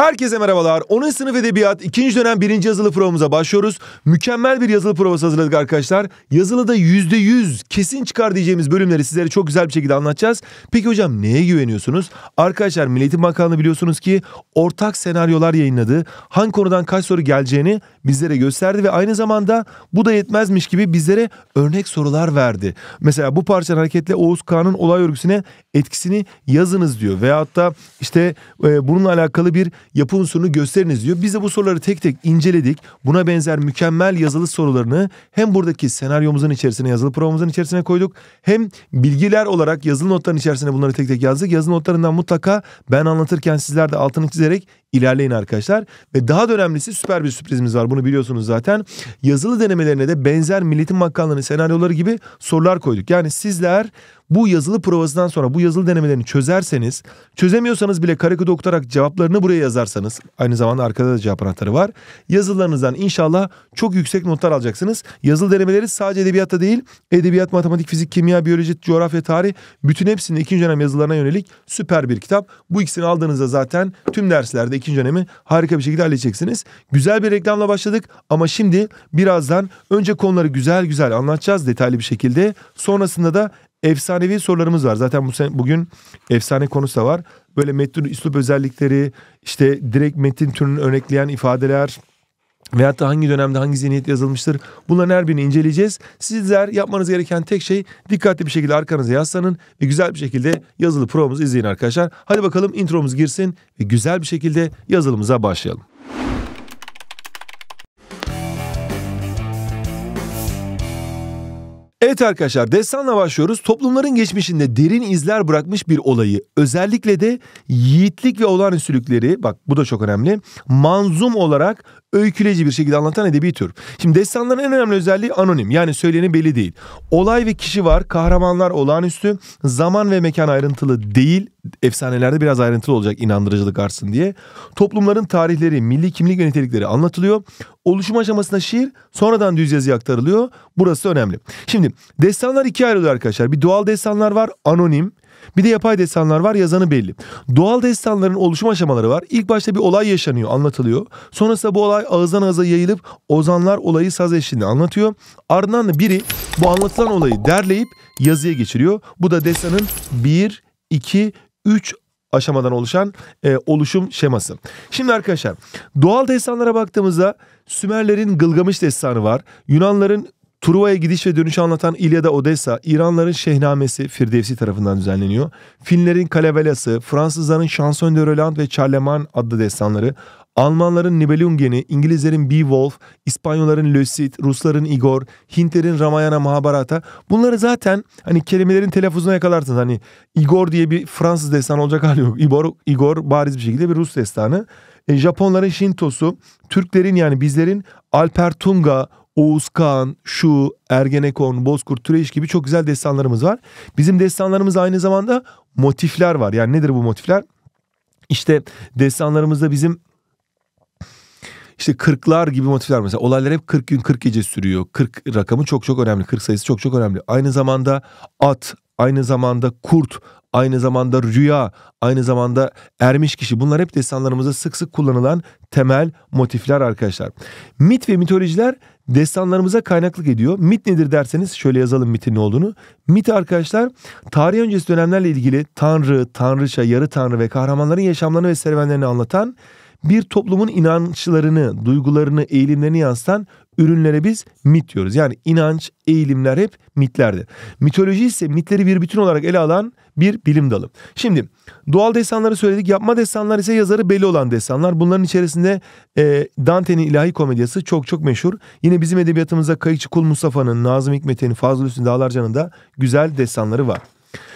Herkese merhabalar. 10. sınıf edebiyat 2. dönem 1. yazılı provamıza başlıyoruz. Mükemmel bir yazılı provası hazırladık arkadaşlar. Yazılıda %100 kesin çıkar diyeceğimiz bölümleri sizlere çok güzel bir şekilde anlatacağız. Peki hocam neye güveniyorsunuz? Arkadaşlar Milli Eğitim Bakanlığı biliyorsunuz ki ortak senaryolar yayınladı. Hangi konudan kaç soru geleceğini bizlere gösterdi ve aynı zamanda bu da yetmezmiş gibi bizlere örnek sorular verdi. Mesela bu parçanın hareketle Oğuz Kağan'ın olay örgüsüne etkisini yazınız diyor. Veyahut da işte e, bununla alakalı bir yapı unsurunu gösteriniz diyor. Biz de bu soruları tek tek inceledik. Buna benzer mükemmel yazılı sorularını hem buradaki senaryomuzun içerisine, yazılı provamızın içerisine koyduk. Hem bilgiler olarak yazılı notların içerisine bunları tek tek yazdık. Yazılı notlarından mutlaka ben anlatırken sizler de altını çizerek ilerleyin arkadaşlar. Ve daha da önemlisi süper bir sürprizimiz var. Bunu biliyorsunuz zaten. Yazılı denemelerine de benzer Milletin Makkanlığı'nın senaryoları gibi sorular koyduk. Yani sizler bu yazılı provasından sonra bu yazılı denemelerini çözerseniz, çözemiyorsanız bile karekode okutarak cevaplarını buraya yazarsanız, aynı zamanda arkada da cevap anahtarı var. Yazılarınızdan inşallah çok yüksek notlar alacaksınız. Yazılı denemeleri sadece edebiyatta değil, edebiyat, matematik, fizik, kimya, biyoloji, coğrafya, tarih bütün hepsinin ikinci dönem yazılarına yönelik süper bir kitap. Bu ikisini aldığınızda zaten tüm derslerde ikinci dönemi harika bir şekilde halledeceksiniz. Güzel bir reklamla başladık ama şimdi birazdan önce konuları güzel güzel anlatacağız detaylı bir şekilde. Sonrasında da efsanevi sorularımız var. Zaten bu sen, bugün efsane konusu da var. Böyle metin üslup özellikleri, işte direkt metin türünü örnekleyen ifadeler veyahut da hangi dönemde hangi zihniyet yazılmıştır. Bunların her birini inceleyeceğiz. Sizler yapmanız gereken tek şey dikkatli bir şekilde arkanıza yaslanın ve güzel bir şekilde yazılı provamızı izleyin arkadaşlar. Hadi bakalım intromuz girsin ve güzel bir şekilde yazılımıza başlayalım. Evet arkadaşlar destanla başlıyoruz. Toplumların geçmişinde derin izler bırakmış bir olayı özellikle de yiğitlik ve olağanüstülükleri bak bu da çok önemli manzum olarak öyküleyici bir şekilde anlatan edebi tür. Şimdi destanların en önemli özelliği anonim yani söyleni belli değil. Olay ve kişi var, kahramanlar olağanüstü, zaman ve mekan ayrıntılı değil. Efsanelerde biraz ayrıntılı olacak inandırıcılık artsın diye. Toplumların tarihleri, milli kimlik ve nitelikleri anlatılıyor. Oluşum aşamasında şiir sonradan düz yazıya aktarılıyor. Burası önemli. Şimdi destanlar ikiye ayrılıyor arkadaşlar. Bir doğal destanlar var anonim bir de yapay destanlar var yazanı belli. Doğal destanların oluşum aşamaları var. İlk başta bir olay yaşanıyor anlatılıyor. Sonrasında bu olay ağızdan ağıza yayılıp ozanlar olayı saz eşliğinde anlatıyor. Ardından da biri bu anlatılan olayı derleyip yazıya geçiriyor. Bu da destanın 1, 2, 3 aşamadan oluşan e, oluşum şeması. Şimdi arkadaşlar doğal destanlara baktığımızda Sümerlerin Gılgamış destanı var. Yunanların Truva'ya gidiş ve dönüşü anlatan İlyada Odessa, İranların Şehnamesi Firdevsi tarafından düzenleniyor. Finlerin Kalevelası, Fransızların Chanson de Roland ve Charlemagne adlı destanları, Almanların Nibelungen'i, İngilizlerin Beowulf, İspanyolların Le Cid, Rusların Igor, Hintlerin Ramayana Mahabharata. Bunları zaten hani kelimelerin telaffuzuna yakalarsınız. Hani Igor diye bir Fransız destanı olacak hali yok. Igor, Igor bariz bir şekilde bir Rus destanı. E, Japonların Shinto'su, Türklerin yani bizlerin Alper Tunga, Oğuz Kağan, şu Ergenekon, Bozkurt, Türeyiş gibi çok güzel destanlarımız var. Bizim destanlarımız aynı zamanda motifler var. Yani nedir bu motifler? İşte destanlarımızda bizim işte kırklar gibi motifler mesela olaylar hep 40 gün 40 gece sürüyor. 40 rakamı çok çok önemli. 40 sayısı çok çok önemli. Aynı zamanda at, aynı zamanda kurt, aynı zamanda rüya, aynı zamanda ermiş kişi. Bunlar hep destanlarımızda sık sık kullanılan temel motifler arkadaşlar. Mit ve mitolojiler destanlarımıza kaynaklık ediyor. MIT nedir derseniz şöyle yazalım MIT'in ne olduğunu. MIT arkadaşlar tarih öncesi dönemlerle ilgili tanrı, tanrıça, yarı tanrı ve kahramanların yaşamlarını ve serüvenlerini anlatan bir toplumun inançlarını, duygularını, eğilimlerini yansıtan ürünlere biz mit diyoruz. Yani inanç, eğilimler hep mitlerdi. Mitoloji ise mitleri bir bütün olarak ele alan bir bilim dalı. Şimdi doğal destanları söyledik. Yapma destanlar ise yazarı belli olan destanlar. Bunların içerisinde e, Dante'nin ilahi komedyası çok çok meşhur. Yine bizim edebiyatımızda Kayıkçı Kul Mustafa'nın, Nazım Hikmet'in, Fazıl Hüsnü Dağlarcan'ın da güzel destanları var.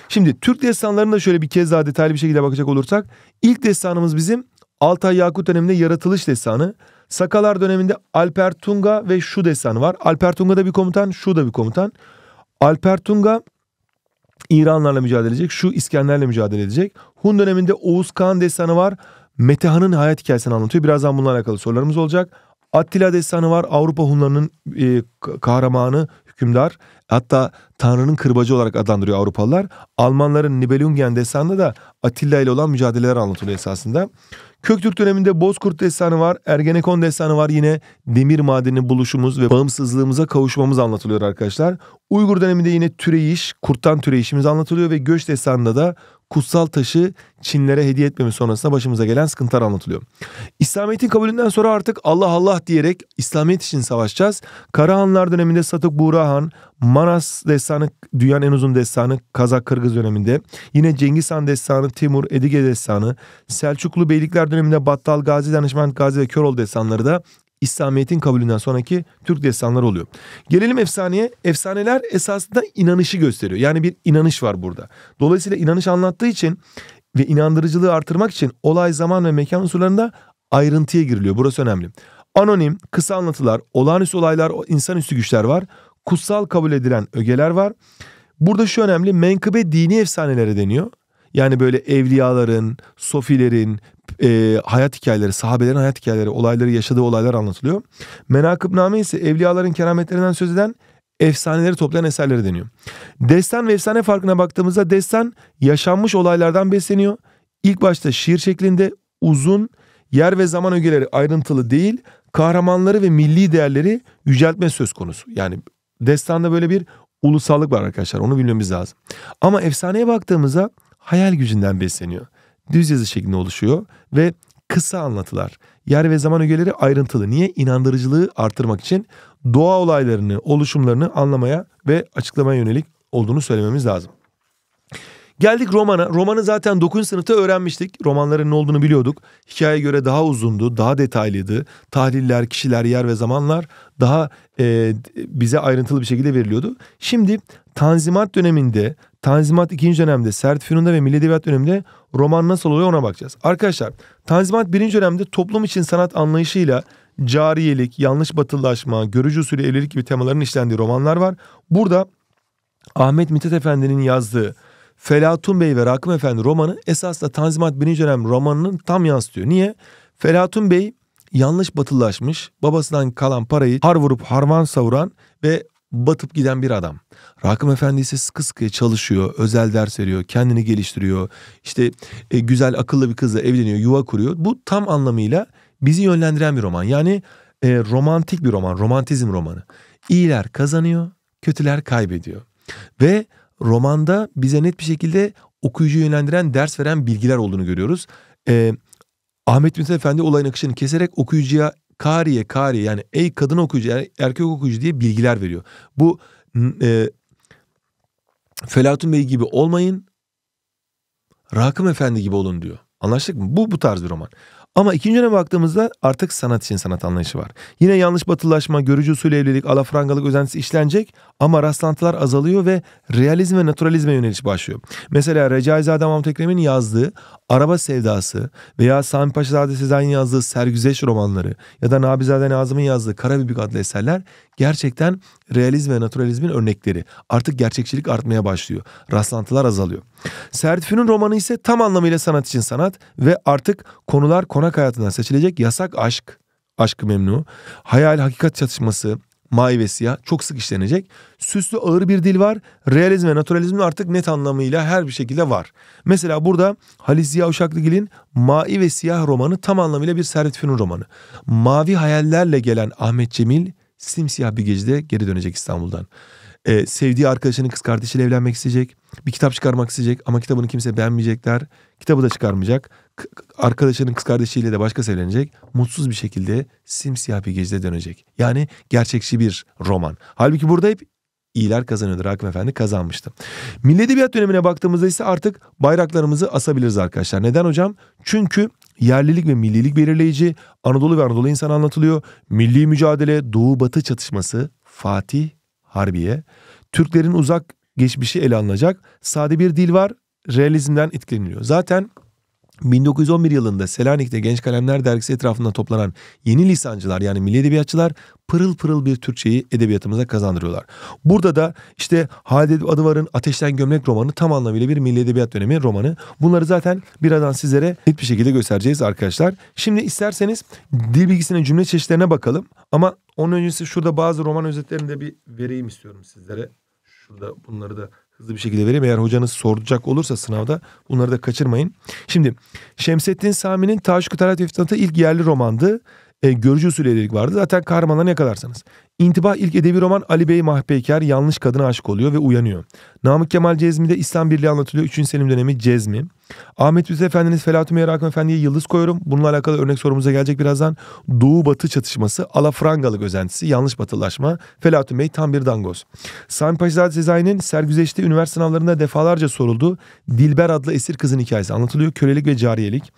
Şimdi Türk destanlarına şöyle bir kez daha detaylı bir şekilde bakacak olursak ilk destanımız bizim Altay Yakut döneminde Yaratılış destanı. Sakalar döneminde Alper Tunga ve şu destanı var. Alper Tunga da bir komutan, şu da bir komutan. Alper Tunga İranlarla mücadele edecek. Şu İskender'le mücadele edecek. Hun döneminde Oğuz Kağan destanı var. Metehan'ın hayat hikayesini anlatıyor. Birazdan bununla alakalı sorularımız olacak. Attila destanı var. Avrupa Hunlarının e, kahramanı, hükümdar. Hatta Tanrı'nın kırbacı olarak adlandırıyor Avrupalılar. Almanların Nibelungen destanında da Attila ile olan mücadeleler anlatılıyor esasında. Köktürk döneminde Bozkurt destanı var, Ergenekon destanı var yine demir madeni buluşumuz ve bağımsızlığımıza kavuşmamız anlatılıyor arkadaşlar. Uygur döneminde yine Türeyiş, Kurttan Türeyişimiz anlatılıyor ve Göç destanında da kutsal taşı Çinlere hediye etmemi sonrasında başımıza gelen sıkıntılar anlatılıyor. İslamiyet'in kabulünden sonra artık Allah Allah diyerek İslamiyet için savaşacağız. Karahanlar döneminde Satık Buğrahan, Manas destanı dünyanın en uzun destanı Kazak-Kırgız döneminde. Yine Cengiz Han destanı Timur, Edige destanı, Selçuklu Beylikler döneminde Battal Gazi, Danışman Gazi ve Köroğlu destanları da İslamiyet'in kabulünden sonraki Türk destanları oluyor. Gelelim efsaneye. Efsaneler esasında inanışı gösteriyor. Yani bir inanış var burada. Dolayısıyla inanış anlattığı için ve inandırıcılığı artırmak için olay, zaman ve mekan unsurlarında ayrıntıya giriliyor. Burası önemli. Anonim, kısa anlatılar, olağanüstü olaylar, insanüstü güçler var. Kutsal kabul edilen ögeler var. Burada şu önemli menkıbe dini efsanelere deniyor. Yani böyle evliyaların, sofilerin, e, hayat hikayeleri, sahabelerin hayat hikayeleri, olayları, yaşadığı olaylar anlatılıyor. Menakıbname ise evliyaların kerametlerinden söz eden efsaneleri toplayan eserleri deniyor. Destan ve efsane farkına baktığımızda destan yaşanmış olaylardan besleniyor. İlk başta şiir şeklinde uzun, yer ve zaman ögeleri ayrıntılı değil, kahramanları ve milli değerleri yüceltme söz konusu. Yani destanda böyle bir ulusallık var arkadaşlar onu bilmemiz lazım. Ama efsaneye baktığımızda hayal gücünden besleniyor düz yazı şeklinde oluşuyor ve kısa anlatılar. Yer ve zaman ögeleri ayrıntılı. Niye? İnandırıcılığı artırmak için doğa olaylarını, oluşumlarını anlamaya ve açıklamaya yönelik olduğunu söylememiz lazım. Geldik romana. Romanı zaten 9. sınıfta öğrenmiştik. Romanların ne olduğunu biliyorduk. Hikaye göre daha uzundu, daha detaylıydı. Tahliller, kişiler, yer ve zamanlar daha e, bize ayrıntılı bir şekilde veriliyordu. Şimdi Tanzimat döneminde, Tanzimat 2. dönemde, Sert Fünun'da ve Milli Edebiyat döneminde roman nasıl oluyor ona bakacağız. Arkadaşlar Tanzimat 1. dönemde toplum için sanat anlayışıyla cariyelik, yanlış batılılaşma, görücü usulü evlilik gibi temaların işlendiği romanlar var. Burada Ahmet Mithat Efendi'nin yazdığı Felatun Bey ve Rakım Efendi romanı esasla Tanzimat birinci dönem romanının tam yansıtıyor. Niye? Felatun Bey yanlış batılılaşmış, babasından kalan parayı har vurup harman savuran ve batıp giden bir adam. Rakım Efendi ise sıkı sıkıya çalışıyor, özel ders veriyor, kendini geliştiriyor. İşte e, güzel akıllı bir kızla evleniyor, yuva kuruyor. Bu tam anlamıyla bizi yönlendiren bir roman. Yani e, romantik bir roman, romantizm romanı. İyiler kazanıyor, kötüler kaybediyor. Ve romanda bize net bir şekilde okuyucu yönlendiren, ders veren bilgiler olduğunu görüyoruz. Ee, Ahmet Mithat Efendi olayın akışını keserek okuyucuya kariye kariye yani ey kadın okuyucu er, erkek okuyucu diye bilgiler veriyor. Bu e, Felatun Bey gibi olmayın Rakım Efendi gibi olun diyor. Anlaştık mı? Bu bu tarz bir roman. Ama ikinci döneme baktığımızda artık sanat için sanat anlayışı var. Yine yanlış batılılaşma, görücü usulü evlilik, alafrangalık özentisi işlenecek ama rastlantılar azalıyor ve realizm ve naturalizme yöneliş başlıyor. Mesela Recaizade Mahmut Ekrem'in yazdığı Araba Sevdası veya Sami Paşazade Sezai'nin yazdığı Sergüzeş romanları ya da Nabizade Nazım'ın yazdığı Karabibik adlı eserler gerçekten realizm ve naturalizmin örnekleri. Artık gerçekçilik artmaya başlıyor. Rastlantılar azalıyor. Sertfü'nün romanı ise tam anlamıyla sanat için sanat ve artık konular konu konak hayatından seçilecek yasak aşk, aşkı memnu, hayal hakikat çatışması, mavi ve siyah çok sık işlenecek. Süslü ağır bir dil var. Realizm ve naturalizmin artık net anlamıyla her bir şekilde var. Mesela burada Halis Ziya Uşaklıgil'in Mavi ve Siyah romanı tam anlamıyla bir Servet Fünun romanı. Mavi hayallerle gelen Ahmet Cemil simsiyah bir gecede geri dönecek İstanbul'dan. Ee, sevdiği arkadaşının kız kardeşiyle evlenmek isteyecek. Bir kitap çıkarmak isteyecek ama kitabını kimse beğenmeyecekler. Kitabı da çıkarmayacak. Arkadaşının kız kardeşiyle de başka evlenecek. Mutsuz bir şekilde simsiyah bir gecede dönecek. Yani gerçekçi bir roman. Halbuki burada hep iyiler kazanıyordur Rakım Efendi kazanmıştı. Milli Edebiyat dönemine baktığımızda ise artık bayraklarımızı asabiliriz arkadaşlar. Neden hocam? Çünkü yerlilik ve millilik belirleyici, Anadolu ve Anadolu insanı anlatılıyor. Milli mücadele, Doğu-Batı çatışması, Fatih, Harbiye, Türklerin uzak geçmişi ele alınacak. Sade bir dil var realizmden etkileniyor. Zaten 1911 yılında Selanik'te Genç Kalemler Dergisi etrafında toplanan yeni lisancılar yani milli edebiyatçılar pırıl pırıl bir Türkçeyi edebiyatımıza kazandırıyorlar. Burada da işte Halide Adıvar'ın Ateşten Gömlek romanı tam anlamıyla bir milli edebiyat dönemi romanı. Bunları zaten birazdan sizlere net bir şekilde göstereceğiz arkadaşlar. Şimdi isterseniz dil bilgisinin cümle çeşitlerine bakalım ama onun öncesi şurada bazı roman özetlerini de bir vereyim istiyorum sizlere. Şurada bunları da hızlı bir şekilde vereyim. Eğer hocanız soracak olursa sınavda bunları da kaçırmayın. Şimdi Şemsettin Sami'nin Taşkı Tarat ilk yerli romandı. E, görücü usulü evlilik vardı. Zaten kahramanlarını yakalarsanız. İntiba ilk edebi roman Ali Bey Mahpeyker yanlış kadına aşık oluyor ve uyanıyor. Namık Kemal Cezmi'de İslam Birliği anlatılıyor. üçüncü Selim dönemi Cezmi. Ahmet Hüsnü Efendiniz Felatü Merak Efendi'ye yıldız koyuyorum. Bununla alakalı örnek sorumuza gelecek birazdan. Doğu Batı çatışması, alafrangalık özentisi, yanlış batılaşma. Felatü Bey tam bir dangoz. Sami Paşazade Sezai'nin sergüzeşte üniversite sınavlarında defalarca soruldu. Dilber adlı esir kızın hikayesi anlatılıyor. Kölelik ve cariyelik.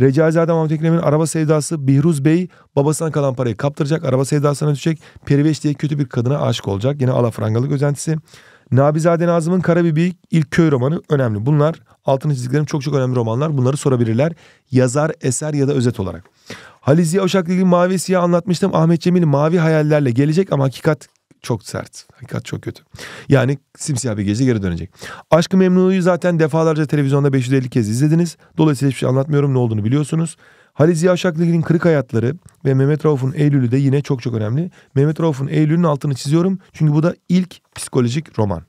Recaizade Mahmut Ekrem'in araba sevdası Bihruz Bey Babasından kalan parayı kaptıracak, araba sevdasına düşecek. Periveş diye kötü bir kadına aşık olacak. Yine alafrangalık özentisi. Nabizade Nazım'ın Karabibi ilk köy romanı önemli. Bunlar altını çizdiklerim çok çok önemli romanlar. Bunları sorabilirler. Yazar, eser ya da özet olarak. Halil Ziya Mavi Siyah anlatmıştım. Ahmet Cemil'in mavi hayallerle gelecek ama hakikat çok sert. Hakikat çok kötü. Yani simsiyah bir gece geri dönecek. Aşkı Memnu'yu zaten defalarca televizyonda 550 kez izlediniz. Dolayısıyla hiçbir şey anlatmıyorum. Ne olduğunu biliyorsunuz. Halil Ziya Şaklıgil'in Kırık Hayatları ve Mehmet Rauf'un Eylül'ü de yine çok çok önemli. Mehmet Rauf'un Eylül'ün altını çiziyorum çünkü bu da ilk psikolojik roman.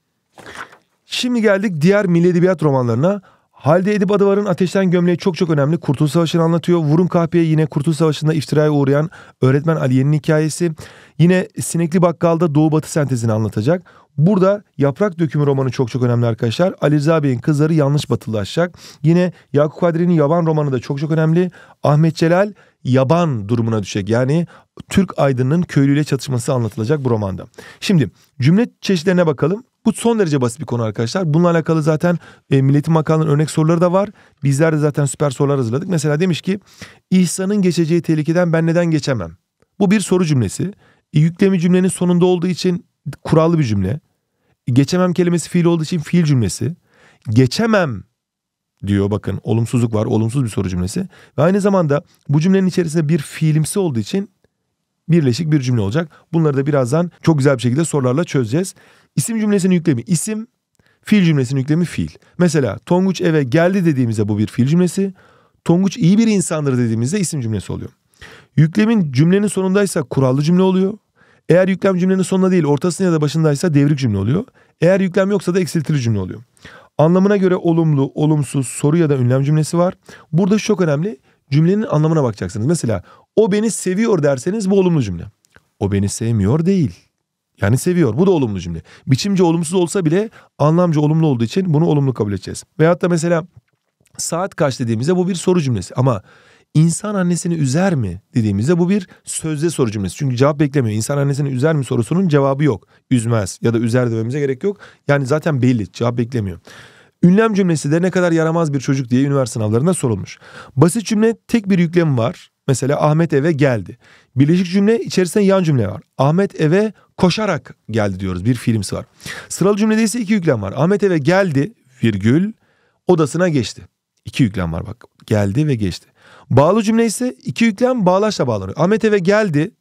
Şimdi geldik diğer milli edebiyat romanlarına. Halide Edip Adıvar'ın Ateşten Gömleği çok çok önemli. Kurtuluş Savaşı'nı anlatıyor. Vurun Kahpe'ye yine Kurtuluş Savaşı'nda iftiraya uğrayan öğretmen Aliye'nin hikayesi. Yine Sinekli Bakkal'da Doğu Batı sentezini anlatacak. Burada Yaprak Dökümü romanı çok çok önemli arkadaşlar. Ali Rıza Bey'in Kızları Yanlış Batılılaşacak. Yine Yakup Kadri'nin Yaban romanı da çok çok önemli. Ahmet Celal yaban durumuna düşecek. Yani Türk aydınının köylüyle çatışması anlatılacak bu romanda. Şimdi cümle çeşitlerine bakalım. Bu son derece basit bir konu arkadaşlar. Bununla alakalı zaten e, Milletin Makalının örnek soruları da var. Bizler de zaten süper sorular hazırladık. Mesela demiş ki İhsan'ın geçeceği tehlikeden ben neden geçemem? Bu bir soru cümlesi. E, yüklemi cümlenin sonunda olduğu için kurallı bir cümle. Geçemem kelimesi fiil olduğu için fiil cümlesi. Geçemem diyor bakın olumsuzluk var olumsuz bir soru cümlesi. Ve aynı zamanda bu cümlenin içerisinde bir fiilimsi olduğu için birleşik bir cümle olacak. Bunları da birazdan çok güzel bir şekilde sorularla çözeceğiz. İsim cümlesinin yüklemi isim, fiil cümlesinin yüklemi fiil. Mesela Tonguç eve geldi dediğimizde bu bir fiil cümlesi. Tonguç iyi bir insandır dediğimizde isim cümlesi oluyor. Yüklemin cümlenin sonundaysa kurallı cümle oluyor. Eğer yüklem cümlenin sonunda değil ortasında ya da başındaysa devrik cümle oluyor. Eğer yüklem yoksa da eksiltili cümle oluyor. Anlamına göre olumlu, olumsuz, soru ya da ünlem cümlesi var. Burada şu çok önemli. Cümlenin anlamına bakacaksınız. Mesela o beni seviyor derseniz bu olumlu cümle. O beni sevmiyor değil. Yani seviyor. Bu da olumlu cümle. Biçimce olumsuz olsa bile anlamca olumlu olduğu için bunu olumlu kabul edeceğiz. Veyahut da mesela saat kaç dediğimizde bu bir soru cümlesi. Ama İnsan annesini üzer mi dediğimizde bu bir sözde soru cümlesi. Çünkü cevap beklemiyor. İnsan annesini üzer mi sorusunun cevabı yok. Üzmez ya da üzer dememize gerek yok. Yani zaten belli cevap beklemiyor. Ünlem cümlesi de ne kadar yaramaz bir çocuk diye üniversite sınavlarında sorulmuş. Basit cümle tek bir yüklem var. Mesela Ahmet eve geldi. Birleşik cümle içerisinde yan cümle var. Ahmet eve koşarak geldi diyoruz. Bir film var. Sıralı cümlede ise iki yüklem var. Ahmet eve geldi virgül odasına geçti. İki yüklem var bak. Geldi ve geçti. Bağlı cümle ise iki yüklem bağlaçla bağlanıyor. Ahmet eve geldi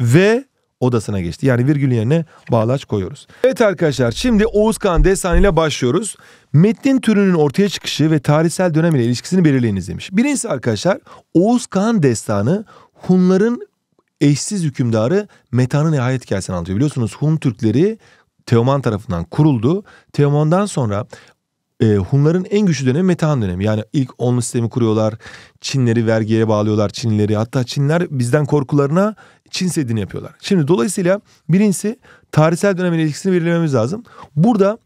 ve odasına geçti. Yani virgül yerine bağlaç koyuyoruz. Evet arkadaşlar şimdi Oğuzkan Destanı ile başlıyoruz. Metnin türünün ortaya çıkışı ve tarihsel dönem ile ilişkisini belirleyiniz demiş. Birincisi arkadaşlar Oğuzkan Destanı Hunların eşsiz hükümdarı Meta'nın nihayet hikayesini anlatıyor. Biliyorsunuz Hun Türkleri Teoman tarafından kuruldu. Teoman'dan sonra e, Hunların en güçlü dönemi Metehan dönemi. Yani ilk onlu sistemi kuruyorlar. Çinleri vergiye bağlıyorlar Çinlileri. Hatta Çinler bizden korkularına Çin sedini yapıyorlar. Şimdi dolayısıyla birincisi tarihsel dönemin ilişkisini belirlememiz lazım. Burada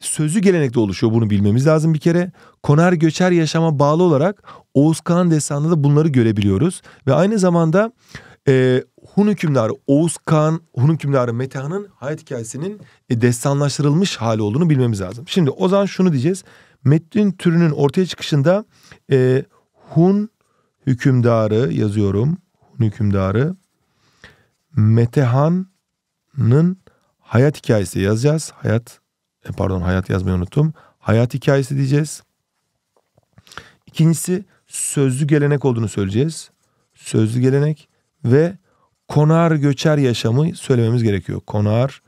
sözü gelenekte oluşuyor bunu bilmemiz lazım bir kere. Konar göçer yaşama bağlı olarak Oğuz Kağan destanında da bunları görebiliyoruz. Ve aynı zamanda e, Hun hükümdarı Oğuz Kağan, Hun hükümdarı Metehan'ın hayat hikayesinin e, destanlaştırılmış hali olduğunu bilmemiz lazım. Şimdi o zaman şunu diyeceğiz. Metnin türünün ortaya çıkışında e, Hun hükümdarı yazıyorum. Hun hükümdarı Metehan'ın hayat hikayesi yazacağız. Hayat e, pardon hayat yazmayı unuttum. Hayat hikayesi diyeceğiz. İkincisi sözlü gelenek olduğunu söyleyeceğiz. Sözlü gelenek ve konar göçer yaşamı söylememiz gerekiyor. Konar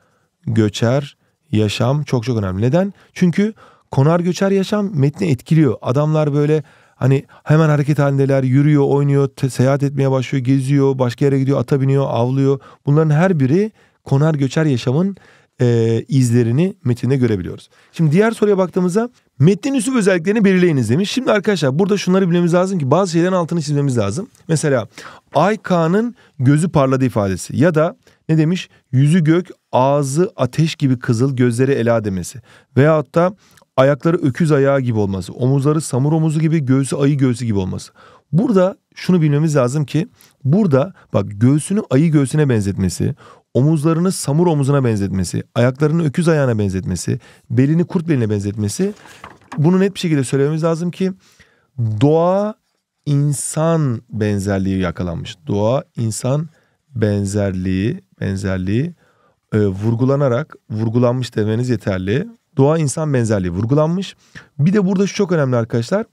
göçer yaşam çok çok önemli. Neden? Çünkü konar göçer yaşam metni etkiliyor. Adamlar böyle hani hemen hareket halindeler, yürüyor, oynuyor, seyahat etmeye başlıyor, geziyor, başka yere gidiyor, ata biniyor, avlıyor. Bunların her biri konar göçer yaşamın e, izlerini metinde görebiliyoruz. Şimdi diğer soruya baktığımızda metnin üslup özelliklerini belirleyiniz demiş. Şimdi arkadaşlar burada şunları bilmemiz lazım ki bazı şeylerin altını çizmemiz lazım. Mesela Ayka'nın gözü parladı ifadesi ya da ne demiş? Yüzü gök, ağzı ateş gibi kızıl, gözleri ela demesi. Veyahut da ayakları öküz ayağı gibi olması, omuzları samur omuzu gibi, göğsü ayı göğsü gibi olması. Burada şunu bilmemiz lazım ki burada bak göğsünü ayı göğsüne benzetmesi, omuzlarını samur omuzuna benzetmesi, ayaklarını öküz ayağına benzetmesi, belini kurt beline benzetmesi bunu net bir şekilde söylememiz lazım ki doğa insan benzerliği yakalanmış. Doğa insan benzerliği benzerliği e, vurgulanarak vurgulanmış demeniz yeterli. Doğa insan benzerliği vurgulanmış. Bir de burada şu çok önemli arkadaşlar.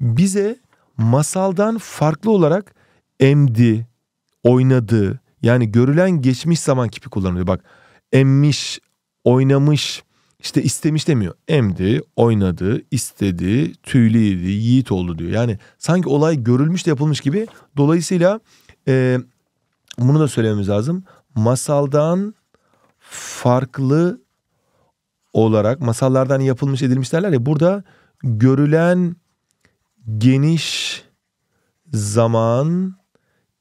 Bize masaldan farklı olarak emdi, oynadı, yani görülen geçmiş zaman kipi kullanılıyor. Bak emmiş, oynamış, işte istemiş demiyor. Emdi, oynadı, istedi, tüylüydü, yiğit oldu diyor. Yani sanki olay görülmüş de yapılmış gibi. Dolayısıyla e, bunu da söylememiz lazım. Masaldan farklı olarak masallardan yapılmış edilmiş derler ya burada görülen geniş zaman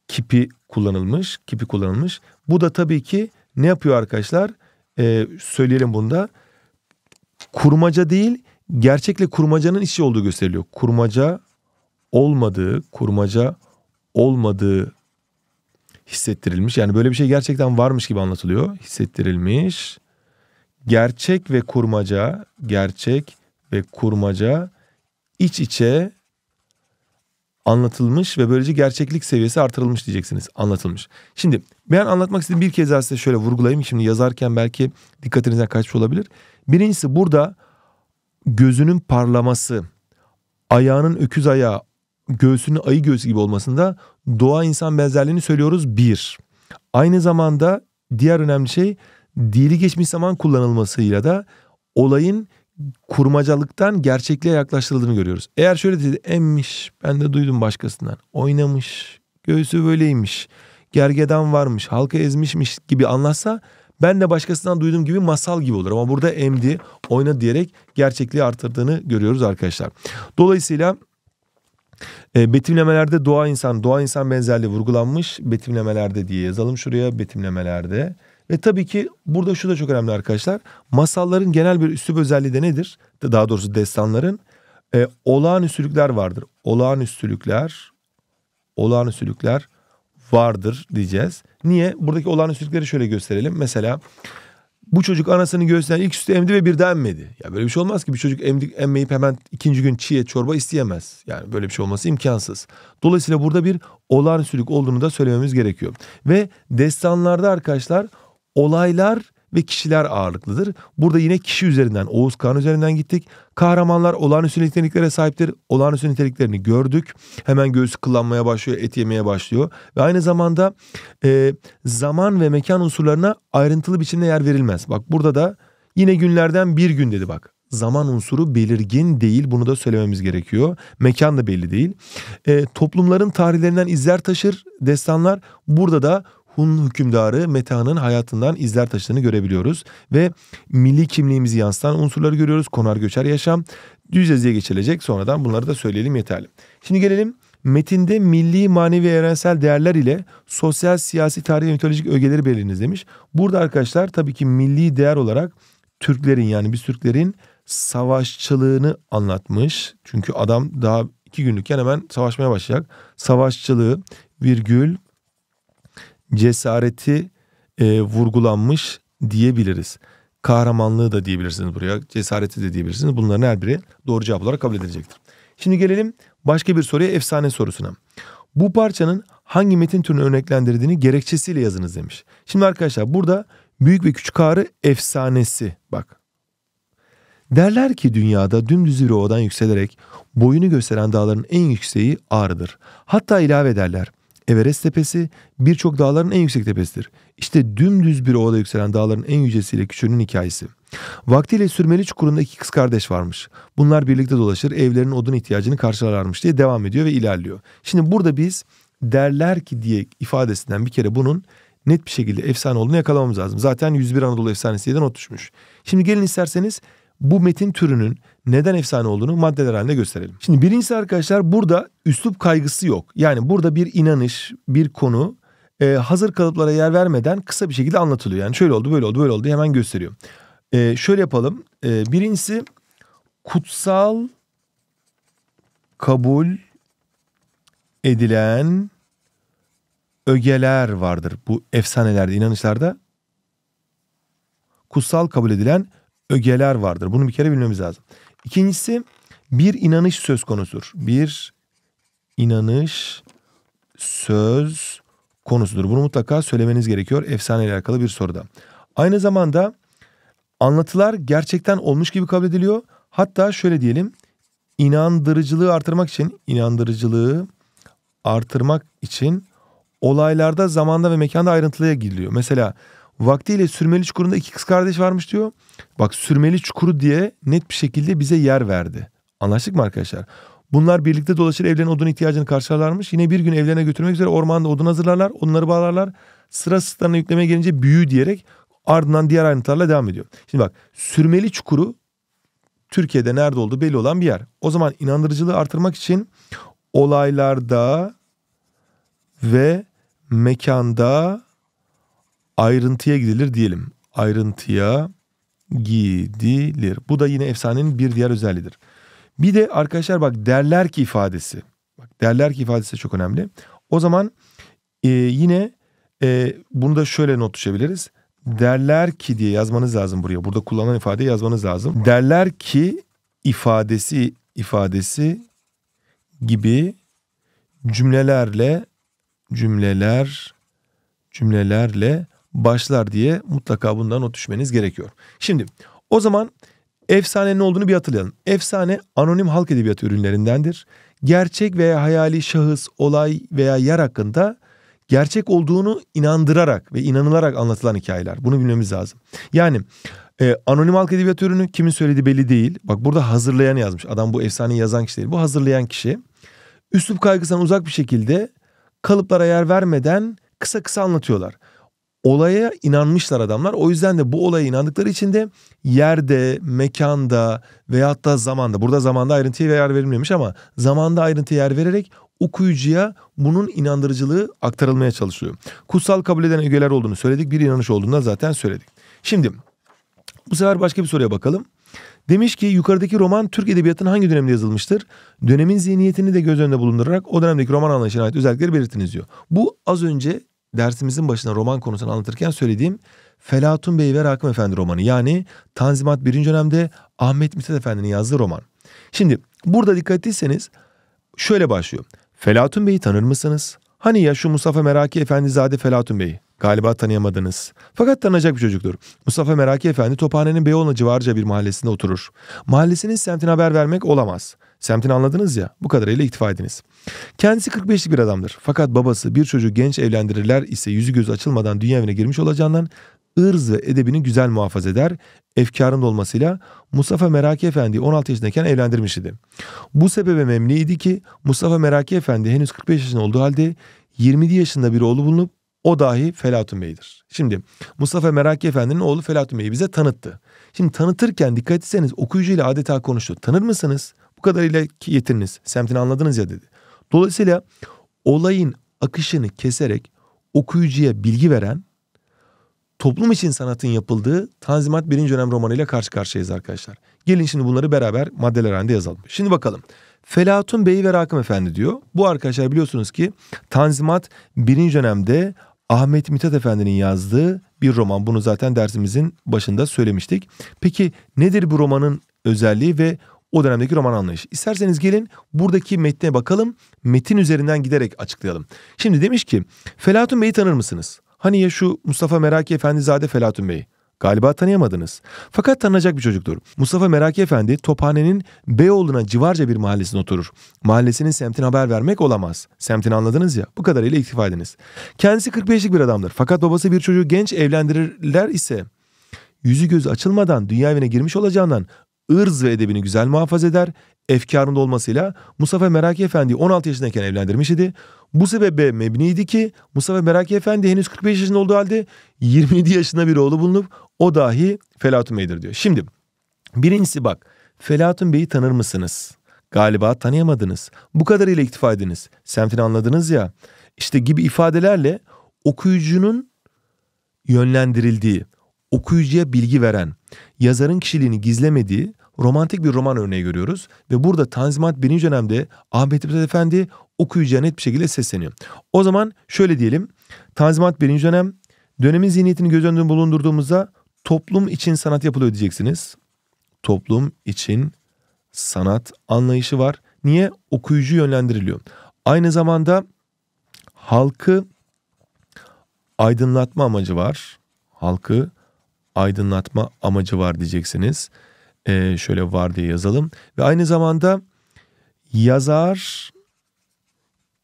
kipi kullanılmış, kipi kullanılmış. Bu da tabii ki ne yapıyor arkadaşlar? Ee, söyleyelim bunda. Kurmaca değil, gerçekle kurmacanın işi olduğu gösteriliyor. Kurmaca olmadığı, kurmaca olmadığı hissettirilmiş. Yani böyle bir şey gerçekten varmış gibi anlatılıyor. Hissettirilmiş. Gerçek ve kurmaca, gerçek ve kurmaca iç içe anlatılmış ve böylece gerçeklik seviyesi artırılmış diyeceksiniz. Anlatılmış. Şimdi ben anlatmak istediğim bir kez daha size şöyle vurgulayayım. Şimdi yazarken belki dikkatinizden kaçmış olabilir. Birincisi burada gözünün parlaması, ayağının öküz ayağı, göğsünün ayı göğsü gibi olmasında doğa insan benzerliğini söylüyoruz bir. Aynı zamanda diğer önemli şey dili geçmiş zaman kullanılmasıyla da olayın kurmacalıktan gerçekliğe yaklaştırıldığını görüyoruz. Eğer şöyle dedi emmiş ben de duydum başkasından oynamış göğsü böyleymiş gergedan varmış halka ezmişmiş gibi anlatsa ben de başkasından duyduğum gibi masal gibi olur. Ama burada emdi oyna diyerek gerçekliği artırdığını görüyoruz arkadaşlar. Dolayısıyla e, betimlemelerde doğa insan, doğa insan benzerliği vurgulanmış. Betimlemelerde diye yazalım şuraya betimlemelerde. Betimlemelerde ve tabii ki burada şu da çok önemli arkadaşlar. Masalların genel bir üslup özelliği de nedir? Daha doğrusu destanların e, olağanüstülükler vardır. Olağanüstülükler, olağanüstülükler vardır diyeceğiz. Niye? Buradaki olağanüstülükleri şöyle gösterelim. Mesela bu çocuk anasını göğsünden ilk sütü emdi ve bir de emmedi. Ya böyle bir şey olmaz ki bir çocuk emdi, emmeyip hemen ikinci gün çiğe çorba isteyemez. Yani böyle bir şey olması imkansız. Dolayısıyla burada bir olağanüstülük olduğunu da söylememiz gerekiyor. Ve destanlarda arkadaşlar olaylar ve kişiler ağırlıklıdır. Burada yine kişi üzerinden, Oğuz Kağan üzerinden gittik. Kahramanlar olağanüstü niteliklere sahiptir. Olağanüstü niteliklerini gördük. Hemen göğsü kıllanmaya başlıyor, et yemeye başlıyor. Ve aynı zamanda e, zaman ve mekan unsurlarına ayrıntılı biçimde yer verilmez. Bak burada da yine günlerden bir gün dedi bak. Zaman unsuru belirgin değil bunu da söylememiz gerekiyor. Mekan da belli değil. E, toplumların tarihlerinden izler taşır destanlar. Burada da Hun hükümdarı Meta'nın hayatından izler taşıdığını görebiliyoruz ve milli kimliğimizi yansıtan unsurları görüyoruz. Konar göçer yaşam, düz yazıya geçilecek. Sonradan bunları da söyleyelim yeterli. Şimdi gelelim Metinde milli, manevi, evrensel değerler ile sosyal, siyasi, tarihi mitolojik ögeleri beliriniz demiş. Burada arkadaşlar tabii ki milli değer olarak Türklerin yani biz Türklerin savaşçılığını anlatmış. Çünkü adam daha iki günlükken hemen savaşmaya başlayacak. Savaşçılığı virgül cesareti e, vurgulanmış diyebiliriz. Kahramanlığı da diyebilirsiniz buraya, cesareti de diyebilirsiniz. Bunların her biri doğru cevap olarak kabul edilecektir. Şimdi gelelim başka bir soruya, efsane sorusuna. Bu parçanın hangi metin türünü örneklendirdiğini gerekçesiyle yazınız demiş. Şimdi arkadaşlar burada büyük ve küçük ağrı efsanesi bak. Derler ki dünyada dümdüz bir ovadan yükselerek boyunu gösteren dağların en yükseği ağrıdır. Hatta ilave ederler. Everest tepesi birçok dağların en yüksek tepesidir. İşte dümdüz bir ovada yükselen dağların en yücesiyle küçüğünün hikayesi. Vaktiyle sürmeli çukurunda iki kız kardeş varmış. Bunlar birlikte dolaşır evlerinin odun ihtiyacını karşılarlarmış diye devam ediyor ve ilerliyor. Şimdi burada biz derler ki diye ifadesinden bir kere bunun net bir şekilde efsane olduğunu yakalamamız lazım. Zaten 101 Anadolu efsanesiyle not düşmüş. Şimdi gelin isterseniz bu metin türünün neden efsane olduğunu maddeler halinde gösterelim. Şimdi birincisi arkadaşlar burada üslup kaygısı yok. Yani burada bir inanış, bir konu e, hazır kalıplara yer vermeden kısa bir şekilde anlatılıyor. Yani şöyle oldu, böyle oldu, böyle oldu hemen gösteriyor. E, şöyle yapalım. E, birincisi kutsal kabul edilen ögeler vardır bu efsanelerde, inanışlarda. Kutsal kabul edilen ögeler vardır. Bunu bir kere bilmemiz lazım. İkincisi bir inanış söz konusudur. Bir inanış söz konusudur. Bunu mutlaka söylemeniz gerekiyor efsane ile alakalı bir soruda. Aynı zamanda anlatılar gerçekten olmuş gibi kabul ediliyor. Hatta şöyle diyelim inandırıcılığı artırmak için inandırıcılığı artırmak için olaylarda zamanda ve mekanda ayrıntılıya gidiliyor. Mesela Vaktiyle Sürmeli Çukuru'nda iki kız kardeş varmış diyor. Bak Sürmeli Çukuru diye net bir şekilde bize yer verdi. Anlaştık mı arkadaşlar? Bunlar birlikte dolaşır evlerin odun ihtiyacını karşılarlarmış. Yine bir gün evlerine götürmek üzere ormanda odun hazırlarlar. Onları bağlarlar. Sıra sıtlarına yüklemeye gelince büyü diyerek ardından diğer ayrıntılarla devam ediyor. Şimdi bak Sürmeli Çukuru Türkiye'de nerede olduğu belli olan bir yer. O zaman inandırıcılığı artırmak için olaylarda ve mekanda ayrıntıya gidilir diyelim. Ayrıntıya gidilir. Bu da yine efsanenin bir diğer özelliğidir. Bir de arkadaşlar bak derler ki ifadesi. Bak derler ki ifadesi çok önemli. O zaman e, yine e, bunu da şöyle not düşebiliriz. Derler ki diye yazmanız lazım buraya. Burada kullanılan ifadeyi yazmanız lazım. Derler ki ifadesi ifadesi gibi cümlelerle cümleler cümlelerle başlar diye mutlaka bundan not düşmeniz gerekiyor. Şimdi o zaman efsane ne olduğunu bir hatırlayalım. Efsane anonim halk edebiyatı ürünlerindendir. Gerçek veya hayali şahıs, olay veya yer hakkında gerçek olduğunu inandırarak ve inanılarak anlatılan hikayeler. Bunu bilmemiz lazım. Yani e, anonim halk edebiyatı ürünü kimin söylediği belli değil. Bak burada hazırlayan yazmış. Adam bu efsaneyi yazan kişi değil. Bu hazırlayan kişi üslup kaygısından uzak bir şekilde kalıplara yer vermeden kısa kısa anlatıyorlar olaya inanmışlar adamlar. O yüzden de bu olaya inandıkları için de yerde, mekanda veyahut da zamanda. Burada zamanda ayrıntıya yer verilmemiş ama zamanda ayrıntıya yer vererek okuyucuya bunun inandırıcılığı aktarılmaya çalışılıyor. Kutsal kabul eden ögeler olduğunu söyledik. Bir inanış olduğunu da zaten söyledik. Şimdi bu sefer başka bir soruya bakalım. Demiş ki yukarıdaki roman Türk Edebiyatı'nın hangi dönemde yazılmıştır? Dönemin zihniyetini de göz önünde bulundurarak o dönemdeki roman anlayışına ait özellikleri belirtiniz diyor. Bu az önce dersimizin başına roman konusunu anlatırken söylediğim Felatun Bey ve Rakım Efendi romanı. Yani Tanzimat birinci dönemde Ahmet Mithat Efendi'nin yazdığı roman. Şimdi burada dikkat etseniz, şöyle başlıyor. Felatun Bey'i tanır mısınız? Hani ya şu Mustafa Meraki Efendizade Felatun Bey'i? Galiba tanıyamadınız. Fakat tanınacak bir çocuktur. Mustafa Meraki Efendi Tophane'nin Beyoğlu'na civarca bir mahallesinde oturur. Mahallesinin semtine haber vermek olamaz. Semtini anladınız ya bu kadarıyla iktifa ediniz. Kendisi 45'lik bir adamdır. Fakat babası bir çocuğu genç evlendirirler ise yüzü gözü açılmadan dünya evine girmiş olacağından ırz ve edebini güzel muhafaza eder. Efkarın dolmasıyla Mustafa Meraki Efendi 16 yaşındayken evlendirmiş idi. Bu sebebe memniydi ki Mustafa Meraki Efendi henüz 45 yaşında olduğu halde 20 yaşında bir oğlu bulunup o dahi Felatun Bey'dir. Şimdi Mustafa Meraki Efendi'nin oğlu Felatun Bey'i bize tanıttı. Şimdi tanıtırken dikkat etseniz okuyucuyla adeta konuştu. Tanır mısınız? kadarıyla yetininiz. Semtini anladınız ya dedi. Dolayısıyla olayın akışını keserek okuyucuya bilgi veren toplum için sanatın yapıldığı Tanzimat birinci dönem romanıyla karşı karşıyayız arkadaşlar. Gelin şimdi bunları beraber maddeler halinde yazalım. Şimdi bakalım. Felatun Bey ve Rakım Efendi diyor. Bu arkadaşlar biliyorsunuz ki Tanzimat birinci dönemde Ahmet Mithat Efendi'nin yazdığı bir roman. Bunu zaten dersimizin başında söylemiştik. Peki nedir bu romanın özelliği ve o dönemdeki roman anlayışı. İsterseniz gelin buradaki metne bakalım. Metin üzerinden giderek açıklayalım. Şimdi demiş ki Felatun Bey'i tanır mısınız? Hani ya şu Mustafa Meraki Efendizade Felatun Bey'i. Galiba tanıyamadınız. Fakat tanınacak bir çocuktur. Mustafa Meraki Efendi Tophane'nin Beyoğlu'na civarca bir mahallesinde oturur. Mahallesinin semtine haber vermek olamaz. Semtini anladınız ya bu kadarıyla iktifa ediniz. Kendisi 45'lik bir adamdır. Fakat babası bir çocuğu genç evlendirirler ise yüzü gözü açılmadan dünya evine girmiş olacağından ırz ve edebini güzel muhafaza eder, efkarında olmasıyla Mustafa Meraki Efendi 16 yaşındayken evlendirmiş idi. Bu sebebe mebniydi ki Mustafa Meraki Efendi henüz 45 yaşında olduğu halde 27 yaşında bir oğlu bulunup o dahi Felatun Bey'dir diyor. Şimdi birincisi bak Felatun Bey'i tanır mısınız? Galiba tanıyamadınız. Bu kadarıyla iktifa ediniz. Semtini anladınız ya. İşte gibi ifadelerle okuyucunun yönlendirildiği, okuyucuya bilgi veren, yazarın kişiliğini gizlemediği romantik bir roman örneği görüyoruz. Ve burada Tanzimat birinci dönemde Ahmet İbrahim Efendi okuyucuya net bir şekilde sesleniyor. O zaman şöyle diyelim. Tanzimat birinci dönem dönemin zihniyetini göz önünde bulundurduğumuzda toplum için sanat yapılıyor diyeceksiniz. Toplum için sanat anlayışı var. Niye? Okuyucu yönlendiriliyor. Aynı zamanda halkı aydınlatma amacı var. Halkı aydınlatma amacı var diyeceksiniz. Ee, şöyle var diye yazalım. Ve aynı zamanda yazar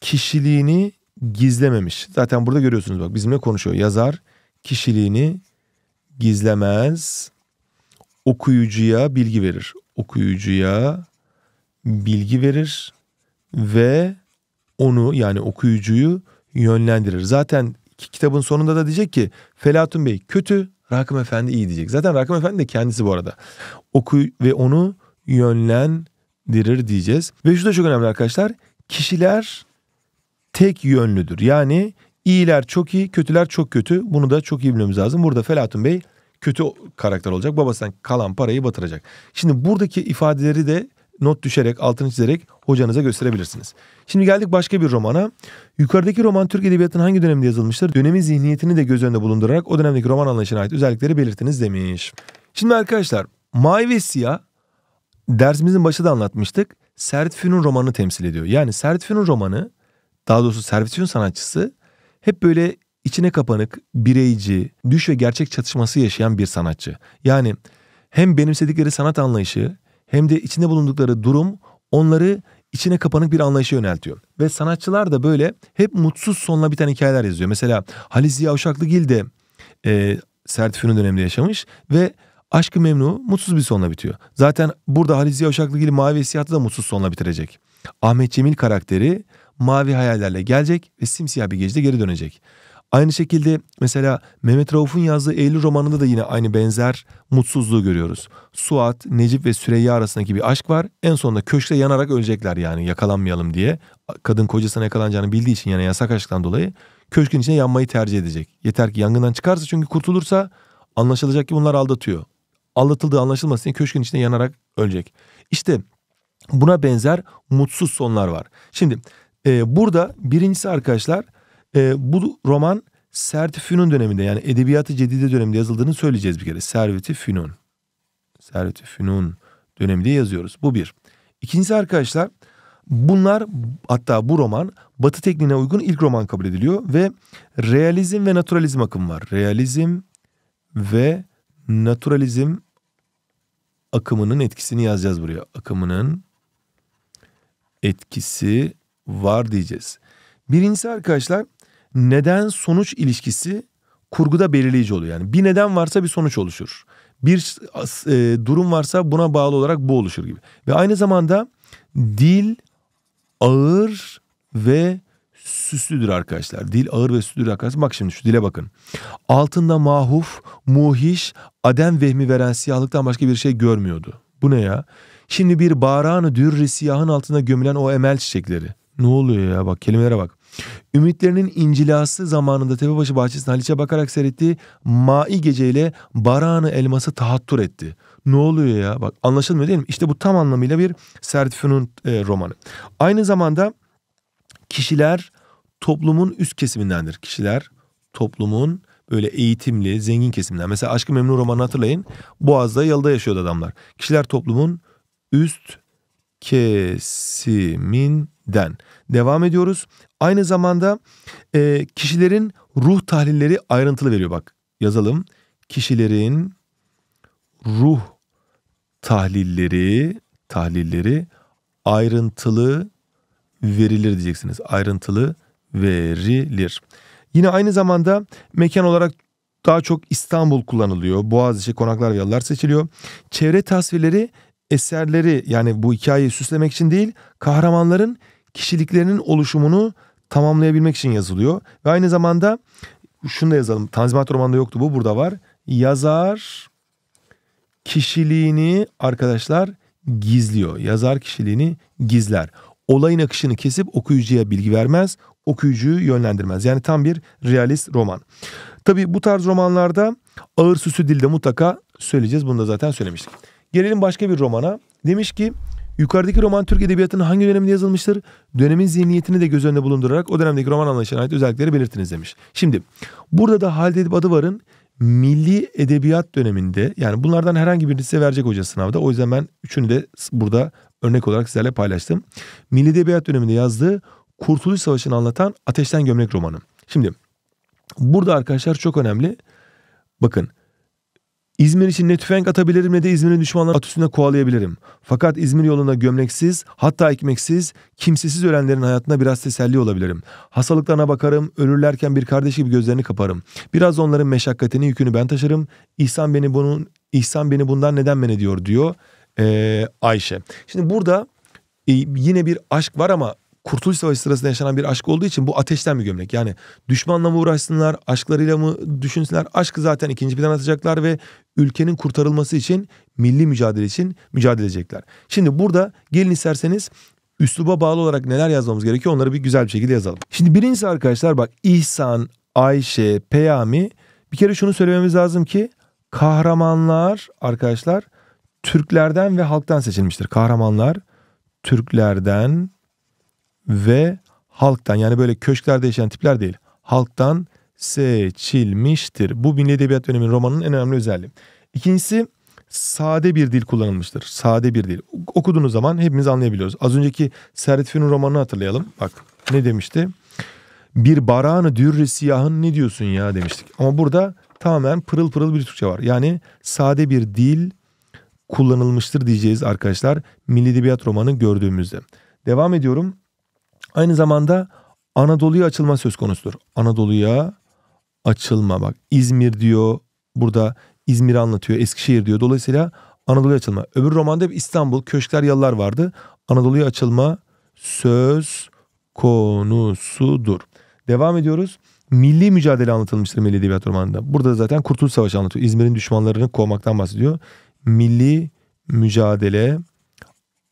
kişiliğini gizlememiş. Zaten burada görüyorsunuz bak bizimle konuşuyor. Yazar kişiliğini gizlemez. Okuyucuya bilgi verir. Okuyucuya bilgi verir ve onu yani okuyucuyu yönlendirir. Zaten kitabın sonunda da diyecek ki Felatun Bey kötü Rakım Efendi iyi diyecek. Zaten Rakım Efendi de kendisi bu arada. Oku ve onu yönlendirir diyeceğiz. Ve şu da çok önemli arkadaşlar. Kişiler tek yönlüdür. Yani iyiler çok iyi, kötüler çok kötü. Bunu da çok iyi bilmemiz lazım. Burada Felatun Bey kötü karakter olacak. Babasından kalan parayı batıracak. Şimdi buradaki ifadeleri de not düşerek, altını çizerek hocanıza gösterebilirsiniz. Şimdi geldik başka bir romana. Yukarıdaki roman Türk Edebiyatı'nın hangi döneminde yazılmıştır? Dönemin zihniyetini de göz önünde bulundurarak o dönemdeki roman anlayışına ait özellikleri belirtiniz demiş. Şimdi arkadaşlar Mavi ve Siyah dersimizin başında da anlatmıştık. Sertfünun romanını temsil ediyor. Yani Sertfünun romanı daha doğrusu Servet Sertfünun sanatçısı hep böyle içine kapanık, bireyci, düş ve gerçek çatışması yaşayan bir sanatçı. Yani hem benimsedikleri sanat anlayışı hem de içinde bulundukları durum onları içine kapanık bir anlayışa yöneltiyor. Ve sanatçılar da böyle hep mutsuz sonla biten hikayeler yazıyor. Mesela Halis Ziya Uşaklıgil de e, Sertifü'nün döneminde yaşamış ve Aşkı Memnu mutsuz bir sonla bitiyor. Zaten burada Halis Ziya Uşaklıgil Mavi ve da mutsuz sonla bitirecek. Ahmet Cemil karakteri mavi hayallerle gelecek ve simsiyah bir gecede geri dönecek. Aynı şekilde mesela Mehmet Rauf'un yazdığı Eylül romanında da yine aynı benzer mutsuzluğu görüyoruz. Suat, Necip ve Süreyya arasındaki bir aşk var. En sonunda köşkte yanarak ölecekler yani yakalanmayalım diye. Kadın kocasına yakalanacağını bildiği için yani yasak aşktan dolayı köşkün içine yanmayı tercih edecek. Yeter ki yangından çıkarsa çünkü kurtulursa anlaşılacak ki bunlar aldatıyor. Aldatıldığı anlaşılmasın diye köşkün içine yanarak ölecek. İşte buna benzer mutsuz sonlar var. Şimdi e, burada birincisi arkadaşlar e, bu roman Servet-i Fünun döneminde yani Edebiyat-ı Cedide döneminde yazıldığını söyleyeceğiz bir kere. Servet-i Fünun. Servet-i Fünun döneminde yazıyoruz. Bu bir. İkincisi arkadaşlar bunlar hatta bu roman Batı tekniğine uygun ilk roman kabul ediliyor ve realizm ve naturalizm akım var. Realizm ve naturalizm akımının etkisini yazacağız buraya. Akımının etkisi var diyeceğiz. Birincisi arkadaşlar neden sonuç ilişkisi kurguda belirleyici oluyor. Yani bir neden varsa bir sonuç oluşur. Bir e, durum varsa buna bağlı olarak bu oluşur gibi. Ve aynı zamanda dil ağır ve süslüdür arkadaşlar. Dil ağır ve süslüdür arkadaşlar. Bak şimdi şu dile bakın. Altında mahuf, muhiş, adem vehmi veren siyahlıktan başka bir şey görmüyordu. Bu ne ya? Şimdi bir bağrağını dürri siyahın altında gömülen o emel çiçekleri. Ne oluyor ya bak kelimelere bak. Ümitlerinin incilası zamanında Tepebaşı bahçesinde Haliç'e bakarak seyrettiği Mai geceyle barağını elması tahattur etti. Ne oluyor ya? Bak anlaşılmıyor değil mi? İşte bu tam anlamıyla bir Sertifü'nün e, romanı. Aynı zamanda kişiler toplumun üst kesimindendir. Kişiler toplumun böyle eğitimli, zengin kesimden. Mesela Aşkı Memnu romanı hatırlayın. Boğaz'da, Yalı'da yaşıyordu adamlar. Kişiler toplumun üst kesiminden. Devam ediyoruz. Aynı zamanda e, kişilerin ruh tahlilleri ayrıntılı veriyor bak yazalım. Kişilerin ruh tahlilleri tahlilleri ayrıntılı verilir diyeceksiniz. Ayrıntılı verilir. Yine aynı zamanda mekan olarak daha çok İstanbul kullanılıyor. Boğaziçi, Konaklar ve yollar seçiliyor. Çevre tasvirleri eserleri yani bu hikayeyi süslemek için değil kahramanların kişiliklerinin oluşumunu tamamlayabilmek için yazılıyor. Ve aynı zamanda şunu da yazalım. Tanzimat romanında yoktu bu burada var. Yazar kişiliğini arkadaşlar gizliyor. Yazar kişiliğini gizler. Olayın akışını kesip okuyucuya bilgi vermez, okuyucuyu yönlendirmez. Yani tam bir realist roman. Tabi bu tarz romanlarda ağır süsü dilde mutlaka söyleyeceğiz. Bunu da zaten söylemiştik. Gelelim başka bir romana. Demiş ki Yukarıdaki roman Türk Edebiyatı'nın hangi döneminde yazılmıştır? Dönemin zihniyetini de göz önünde bulundurarak o dönemdeki roman anlayışına ait özellikleri belirtiniz demiş. Şimdi burada da Halide Edip Adıvar'ın milli edebiyat döneminde yani bunlardan herhangi birini size verecek hoca sınavda. O yüzden ben üçünü de burada örnek olarak sizlerle paylaştım. Milli edebiyat döneminde yazdığı Kurtuluş Savaşı'nı anlatan Ateşten Gömlek romanı. Şimdi burada arkadaşlar çok önemli. Bakın İzmir için ne tüfek atabilirim ne de İzmir'in düşmanları at üstüne kovalayabilirim. Fakat İzmir yoluna gömleksiz, hatta ekmeksiz, kimsesiz ölenlerin hayatına biraz teselli olabilirim. Hastalıklarına bakarım, ölürlerken bir kardeş gibi gözlerini kaparım. Biraz onların meşakkatini, yükünü ben taşırım. İhsan beni bunun, İhsan beni bundan neden men ediyor diyor ee, Ayşe. Şimdi burada e, yine bir aşk var ama Kurtuluş Savaşı sırasında yaşanan bir aşk olduğu için bu ateşten bir gömlek. Yani düşmanla mı uğraşsınlar, aşklarıyla mı düşünsünler? Aşkı zaten ikinci plan atacaklar ve ülkenin kurtarılması için, milli mücadele için mücadele edecekler. Şimdi burada gelin isterseniz üsluba bağlı olarak neler yazmamız gerekiyor onları bir güzel bir şekilde yazalım. Şimdi birincisi arkadaşlar bak İhsan, Ayşe, Peyami bir kere şunu söylememiz lazım ki kahramanlar arkadaşlar Türklerden ve halktan seçilmiştir. Kahramanlar Türklerden ve halktan yani böyle köşklerde yaşayan tipler değil. Halktan seçilmiştir. Bu Milli Edebiyat döneminin romanının en önemli özelliği. İkincisi sade bir dil kullanılmıştır. Sade bir dil. Okuduğunuz zaman hepimiz anlayabiliyoruz. Az önceki Servet Fünun romanını hatırlayalım. Bak ne demişti? Bir barağını dürri siyahın ne diyorsun ya demiştik. Ama burada tamamen pırıl pırıl bir Türkçe var. Yani sade bir dil kullanılmıştır diyeceğiz arkadaşlar. Milli Edebiyat romanı gördüğümüzde. Devam ediyorum. Aynı zamanda Anadolu'ya açılma söz konusudur. Anadolu'ya açılma bak İzmir diyor burada İzmir anlatıyor Eskişehir diyor. Dolayısıyla Anadolu'ya açılma. Öbür romanda hep İstanbul, köşkler, yalılar vardı. Anadolu'ya açılma söz konusudur. Devam ediyoruz. Milli mücadele anlatılmıştır Milli Edebiyat romanında. Burada zaten Kurtuluş Savaşı anlatıyor. İzmir'in düşmanlarını kovmaktan bahsediyor. Milli mücadele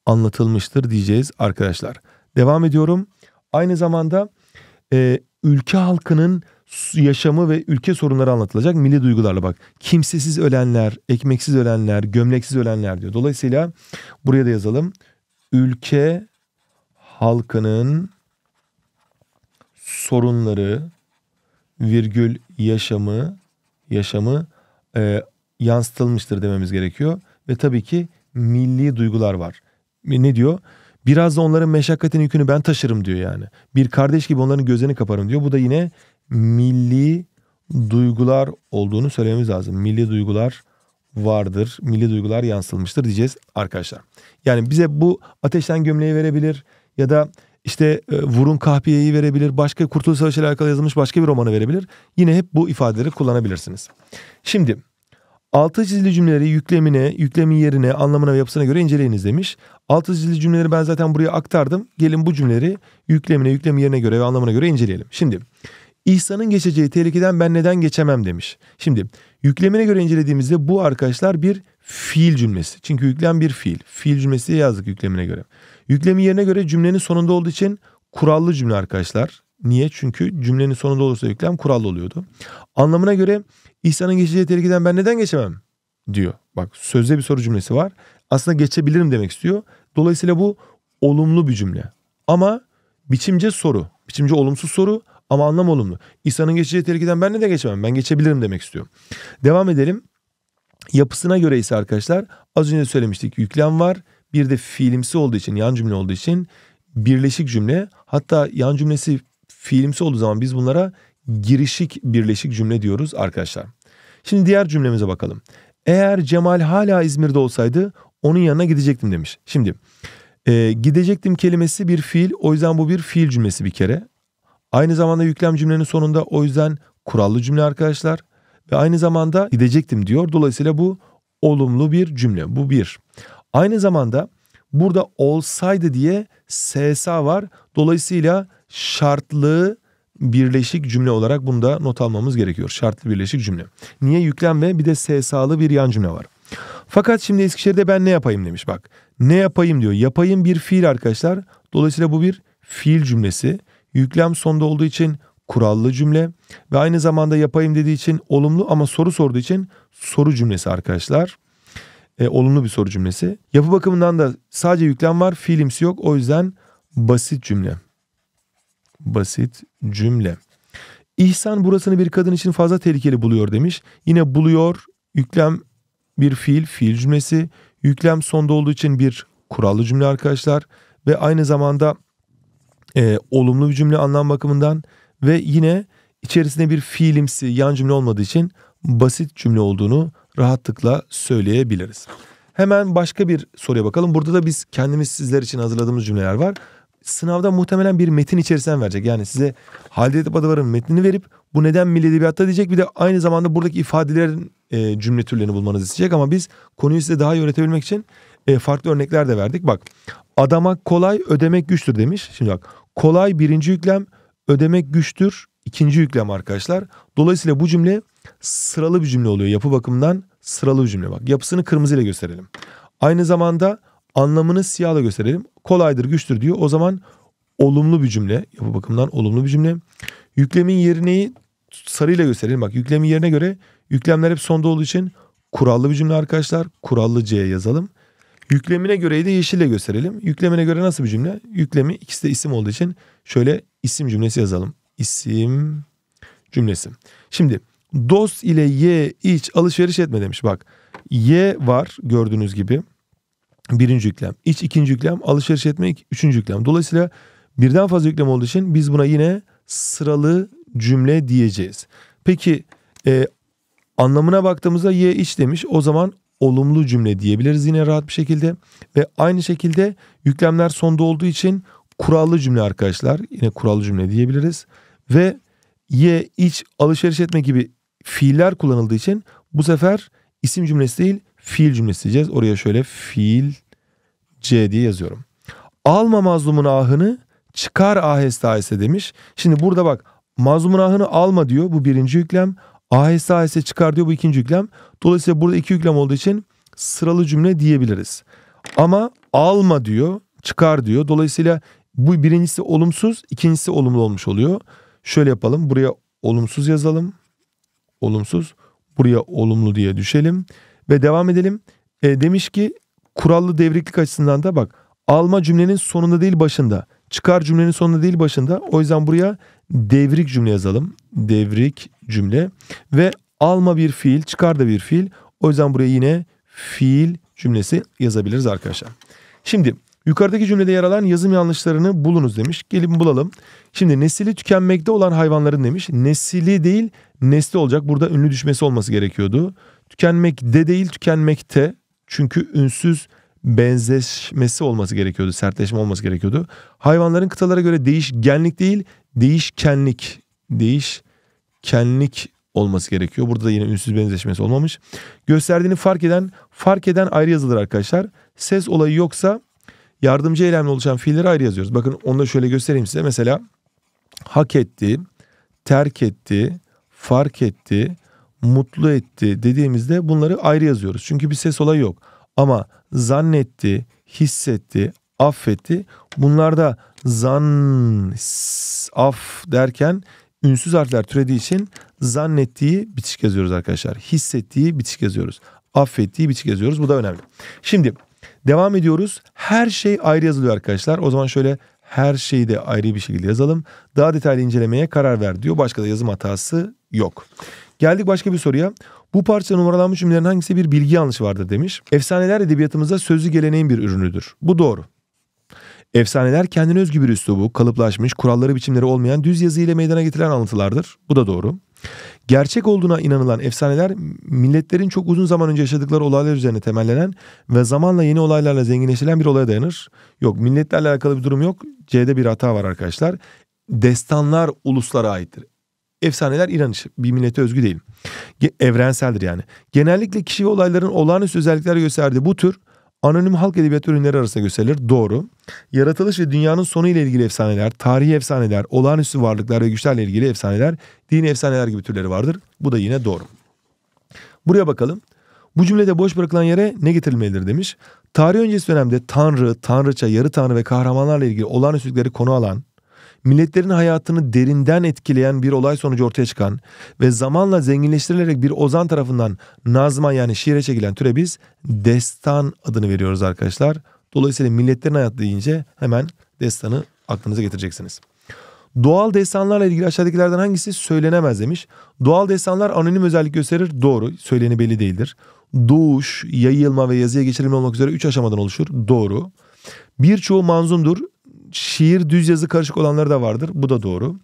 anlatılmıştır diyeceğiz arkadaşlar. Devam ediyorum. Aynı zamanda e, ülke halkının yaşamı ve ülke sorunları anlatılacak milli duygularla bak. Kimsesiz ölenler, ekmeksiz ölenler, gömleksiz ölenler diyor. Dolayısıyla buraya da yazalım. Ülke halkının sorunları virgül yaşamı yaşamı e, yansıtılmıştır dememiz gerekiyor ve tabii ki milli duygular var. Ne diyor? Biraz da onların meşakkatin yükünü ben taşırım diyor yani. Bir kardeş gibi onların gözlerini kaparım diyor. Bu da yine milli duygular olduğunu söylememiz lazım. Milli duygular vardır. Milli duygular yansılmıştır diyeceğiz arkadaşlar. Yani bize bu ateşten gömleği verebilir ya da işte e, Vurun Kahpiye'yi verebilir. Başka Kurtuluş Savaşı ile alakalı yazılmış başka bir romanı verebilir. Yine hep bu ifadeleri kullanabilirsiniz. Şimdi altı çizili cümleleri yüklemine, yüklemi yerine, anlamına ve yapısına göre inceleyiniz demiş. Altı çizili cümleleri ben zaten buraya aktardım. Gelin bu cümleleri yüklemine, yüklem yerine göre ve anlamına göre inceleyelim. Şimdi İhsan'ın geçeceği tehlikeden ben neden geçemem demiş. Şimdi yüklemine göre incelediğimizde bu arkadaşlar bir fiil cümlesi. Çünkü yüklem bir fiil. Fiil cümlesi yazdık yüklemine göre. Yüklemi yerine göre cümlenin sonunda olduğu için kurallı cümle arkadaşlar. Niye? Çünkü cümlenin sonunda olursa yüklem kurallı oluyordu. Anlamına göre İhsan'ın geçeceği tehlikeden ben neden geçemem diyor. Bak sözde bir soru cümlesi var. Aslında geçebilirim demek istiyor. Dolayısıyla bu olumlu bir cümle. Ama biçimce soru. Biçimce olumsuz soru ama anlam olumlu. İsa'nın geçeceği tehlikeden ben neden geçemem. Ben geçebilirim demek istiyorum. Devam edelim. Yapısına göre ise arkadaşlar az önce söylemiştik yüklem var. Bir de fiilimsi olduğu için yan cümle olduğu için birleşik cümle. Hatta yan cümlesi fiilimsi olduğu zaman biz bunlara girişik birleşik cümle diyoruz arkadaşlar. Şimdi diğer cümlemize bakalım. Eğer Cemal hala İzmir'de olsaydı onun yanına gidecektim demiş. Şimdi e, gidecektim kelimesi bir fiil o yüzden bu bir fiil cümlesi bir kere. Aynı zamanda yüklem cümlenin sonunda o yüzden kurallı cümle arkadaşlar. Ve aynı zamanda gidecektim diyor. Dolayısıyla bu olumlu bir cümle. Bu bir. Aynı zamanda burada olsaydı diye SSA var. Dolayısıyla şartlı birleşik cümle olarak bunu da not almamız gerekiyor. Şartlı birleşik cümle. Niye yüklem ve bir de SSA'lı bir yan cümle var. Fakat şimdi Eskişehir'de ben ne yapayım demiş bak. Ne yapayım diyor. Yapayım bir fiil arkadaşlar. Dolayısıyla bu bir fiil cümlesi. Yüklem sonda olduğu için kurallı cümle ve aynı zamanda yapayım dediği için olumlu ama soru sorduğu için soru cümlesi arkadaşlar. E, olumlu bir soru cümlesi. Yapı bakımından da sadece yüklem var, fiilimsi yok. O yüzden basit cümle. Basit cümle. İhsan burasını bir kadın için fazla tehlikeli buluyor demiş. Yine buluyor yüklem bir fiil, fiil cümlesi, yüklem sonda olduğu için bir kurallı cümle arkadaşlar ve aynı zamanda e, olumlu bir cümle anlam bakımından ve yine içerisinde bir fiilimsi yan cümle olmadığı için basit cümle olduğunu rahatlıkla söyleyebiliriz. Hemen başka bir soruya bakalım. Burada da biz kendimiz sizler için hazırladığımız cümleler var. Sınavda muhtemelen bir metin içerisinden verecek. Yani size Halide Edip Adavar'ın metnini verip bu neden milli edebiyatta diyecek. Bir de aynı zamanda buradaki ifadelerin e, cümle türlerini bulmanız isteyecek ama biz konuyu size daha iyi öğretebilmek için e, farklı örnekler de verdik. Bak adamak kolay ödemek güçtür demiş. Şimdi bak kolay birinci yüklem ödemek güçtür ikinci yüklem arkadaşlar. Dolayısıyla bu cümle sıralı bir cümle oluyor yapı bakımından sıralı bir cümle bak. Yapısını kırmızıyla gösterelim. Aynı zamanda anlamını siyahla gösterelim. Kolaydır güçtür diyor o zaman olumlu bir cümle yapı bakımından olumlu bir cümle. Yüklemin yerini sarıyla gösterelim bak yüklemin yerine göre Yüklemler hep sonda olduğu için kurallı bir cümle arkadaşlar. Kurallı C'ye yazalım. Yüklemine göreyi de yeşille gösterelim. Yüklemine göre nasıl bir cümle? Yüklemi ikisi de isim olduğu için şöyle isim cümlesi yazalım. İsim cümlesi. Şimdi dost ile ye hiç alışveriş etme demiş. Bak ye var gördüğünüz gibi. Birinci yüklem. İç ikinci yüklem. Alışveriş etme üçüncü yüklem. Dolayısıyla birden fazla yüklem olduğu için biz buna yine sıralı cümle diyeceğiz. Peki e, Anlamına baktığımızda ye iç demiş. O zaman olumlu cümle diyebiliriz yine rahat bir şekilde. Ve aynı şekilde yüklemler sonda olduğu için kurallı cümle arkadaşlar. Yine kurallı cümle diyebiliriz. Ve ye, iç, alışveriş etme gibi fiiller kullanıldığı için bu sefer isim cümlesi değil fiil cümlesi diyeceğiz. Oraya şöyle fiil C diye yazıyorum. Alma mazlumun ahını çıkar aheste aheste demiş. Şimdi burada bak mazlumun ahını alma diyor. Bu birinci yüklem. Aheste aheste çıkar diyor bu ikinci yüklem. Dolayısıyla burada iki yüklem olduğu için sıralı cümle diyebiliriz. Ama alma diyor, çıkar diyor. Dolayısıyla bu birincisi olumsuz, ikincisi olumlu olmuş oluyor. Şöyle yapalım. Buraya olumsuz yazalım. Olumsuz. Buraya olumlu diye düşelim. Ve devam edelim. E, demiş ki kurallı devriklik açısından da bak alma cümlenin sonunda değil başında. Çıkar cümlenin sonunda değil başında. O yüzden buraya devrik cümle yazalım. Devrik cümle ve alma bir fiil, çıkar da bir fiil. O yüzden buraya yine fiil cümlesi yazabiliriz arkadaşlar. Şimdi yukarıdaki cümlede yer alan yazım yanlışlarını bulunuz demiş. Gelin bulalım. Şimdi nesili tükenmekte olan hayvanların demiş. Nesili değil nesli olacak. Burada ünlü düşmesi olması gerekiyordu. Tükenmekte değil tükenmekte. Çünkü ünsüz benzeşmesi olması gerekiyordu, sertleşme olması gerekiyordu. Hayvanların kıtalara göre değişkenlik değil, değişkenlik, değişkenlik olması gerekiyor. Burada da yine ünsüz benzeşmesi olmamış. Gösterdiğini fark eden, fark eden ayrı yazılır arkadaşlar. Ses olayı yoksa yardımcı eylemle oluşan fiilleri ayrı yazıyoruz. Bakın onu da şöyle göstereyim size. Mesela hak etti, terk etti, fark etti, mutlu etti dediğimizde bunları ayrı yazıyoruz. Çünkü bir ses olayı yok. Ama zannetti, hissetti, affetti. Bunlarda zan, af derken ünsüz harfler türediği için zannettiği bitişik yazıyoruz arkadaşlar. Hissettiği bitişik yazıyoruz. Affettiği bitişik yazıyoruz. Bu da önemli. Şimdi devam ediyoruz. Her şey ayrı yazılıyor arkadaşlar. O zaman şöyle her şeyi de ayrı bir şekilde yazalım. Daha detaylı incelemeye karar ver diyor. Başka da yazım hatası yok. Geldik başka bir soruya. Bu parça numaralanmış cümlelerin hangisi bir bilgi yanlışı vardır demiş. Efsaneler edebiyatımızda sözlü geleneğin bir ürünüdür. Bu doğru. Efsaneler kendine özgü bir üslubu, kalıplaşmış, kuralları biçimleri olmayan düz yazı ile meydana getirilen anlatılardır. Bu da doğru. Gerçek olduğuna inanılan efsaneler milletlerin çok uzun zaman önce yaşadıkları olaylar üzerine temellenen ve zamanla yeni olaylarla zenginleşilen bir olaya dayanır. Yok milletlerle alakalı bir durum yok. C'de bir hata var arkadaşlar. Destanlar uluslara aittir efsaneler inanış, bir millete özgü değil. Evrenseldir yani. Genellikle kişi ve olayların olağanüstü özellikler gösterdiği bu tür anonim halk edebiyatı ürünleri arasında gösterilir. Doğru. Yaratılış ve dünyanın sonu ile ilgili efsaneler, tarihi efsaneler, olağanüstü varlıklar ve güçlerle ilgili efsaneler, dini efsaneler gibi türleri vardır. Bu da yine doğru. Buraya bakalım. Bu cümlede boş bırakılan yere ne getirilmelidir demiş. Tarih öncesi dönemde tanrı, tanrıça, yarı tanrı ve kahramanlarla ilgili olağanüstülükleri konu alan milletlerin hayatını derinden etkileyen bir olay sonucu ortaya çıkan ve zamanla zenginleştirilerek bir ozan tarafından nazma yani şiire çekilen türe biz destan adını veriyoruz arkadaşlar. Dolayısıyla milletlerin hayatı deyince hemen destanı aklınıza getireceksiniz. Doğal destanlarla ilgili aşağıdakilerden hangisi söylenemez demiş. Doğal destanlar anonim özellik gösterir. Doğru. Söyleni belli değildir. Doğuş, yayılma ve yazıya geçirilme olmak üzere 3 aşamadan oluşur. Doğru. Birçoğu manzumdur şiir düz yazı karışık olanları da vardır. Bu da doğru.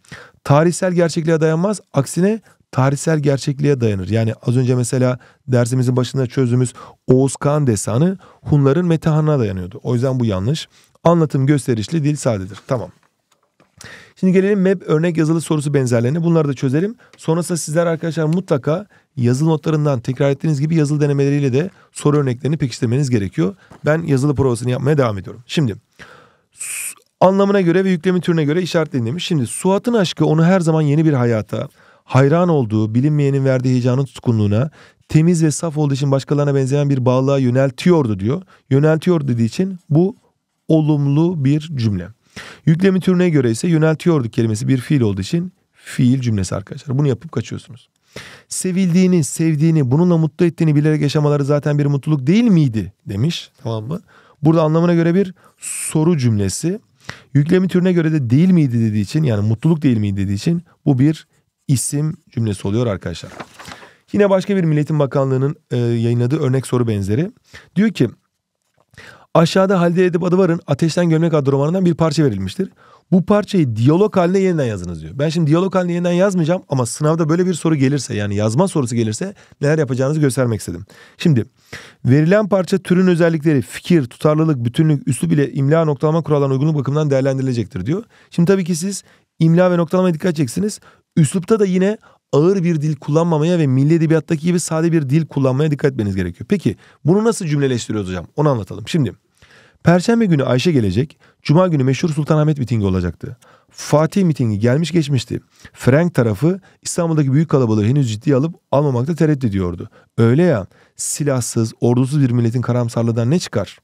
Tarihsel gerçekliğe dayanmaz. Aksine tarihsel gerçekliğe dayanır. Yani az önce mesela dersimizin başında çözdüğümüz Oğuz Kağan destanı Hunların metehanına dayanıyordu. O yüzden bu yanlış. Anlatım gösterişli dil sadedir. Tamam. Şimdi gelelim MEP örnek yazılı sorusu benzerlerini. Bunları da çözelim. Sonrasında sizler arkadaşlar mutlaka yazılı notlarından tekrar ettiğiniz gibi yazılı denemeleriyle de soru örneklerini pekiştirmeniz gerekiyor. Ben yazılı provasını yapmaya devam ediyorum. Şimdi anlamına göre ve yüklemin türüne göre işaretlenilmiş. Şimdi Suat'ın aşkı onu her zaman yeni bir hayata, hayran olduğu, bilinmeyenin verdiği heyecanın tutkunluğuna, temiz ve saf olduğu için başkalarına benzeyen bir bağlılığa yöneltiyordu diyor. Yöneltiyor dediği için bu olumlu bir cümle. Yüklemin türüne göre ise yöneltiyordu kelimesi bir fiil olduğu için fiil cümlesi arkadaşlar. Bunu yapıp kaçıyorsunuz. Sevildiğini, sevdiğini, bununla mutlu ettiğini bilerek yaşamaları zaten bir mutluluk değil miydi demiş. Tamam mı? Burada anlamına göre bir soru cümlesi. Yüklemi türüne göre de değil miydi dediği için yani mutluluk değil miydi dediği için bu bir isim cümlesi oluyor arkadaşlar. Yine başka bir Milletin Bakanlığı'nın e, yayınladığı örnek soru benzeri. Diyor ki aşağıda Halide Edip Adıvar'ın Ateşten Gömlek adlı romanından bir parça verilmiştir bu parçayı diyalog haline yeniden yazınız diyor. Ben şimdi diyalog haline yeniden yazmayacağım ama sınavda böyle bir soru gelirse yani yazma sorusu gelirse neler yapacağınızı göstermek istedim. Şimdi verilen parça türün özellikleri, fikir, tutarlılık, bütünlük, üslü bile imla noktalama kurallarına uygunluk bakımından değerlendirilecektir diyor. Şimdi tabii ki siz imla ve noktalama dikkat edeceksiniz. Üslupta da yine ağır bir dil kullanmamaya ve milli edebiyattaki gibi sade bir dil kullanmaya dikkat etmeniz gerekiyor. Peki bunu nasıl cümleleştiriyoruz hocam? Onu anlatalım. Şimdi Perşembe günü Ayşe gelecek. Cuma günü meşhur Sultanahmet mitingi olacaktı. Fatih mitingi gelmiş geçmişti. Frank tarafı İstanbul'daki büyük kalabalığı henüz ciddiye alıp almamakta tereddüt ediyordu. Öyle ya silahsız, ordusuz bir milletin karamsarlığından ne çıkar?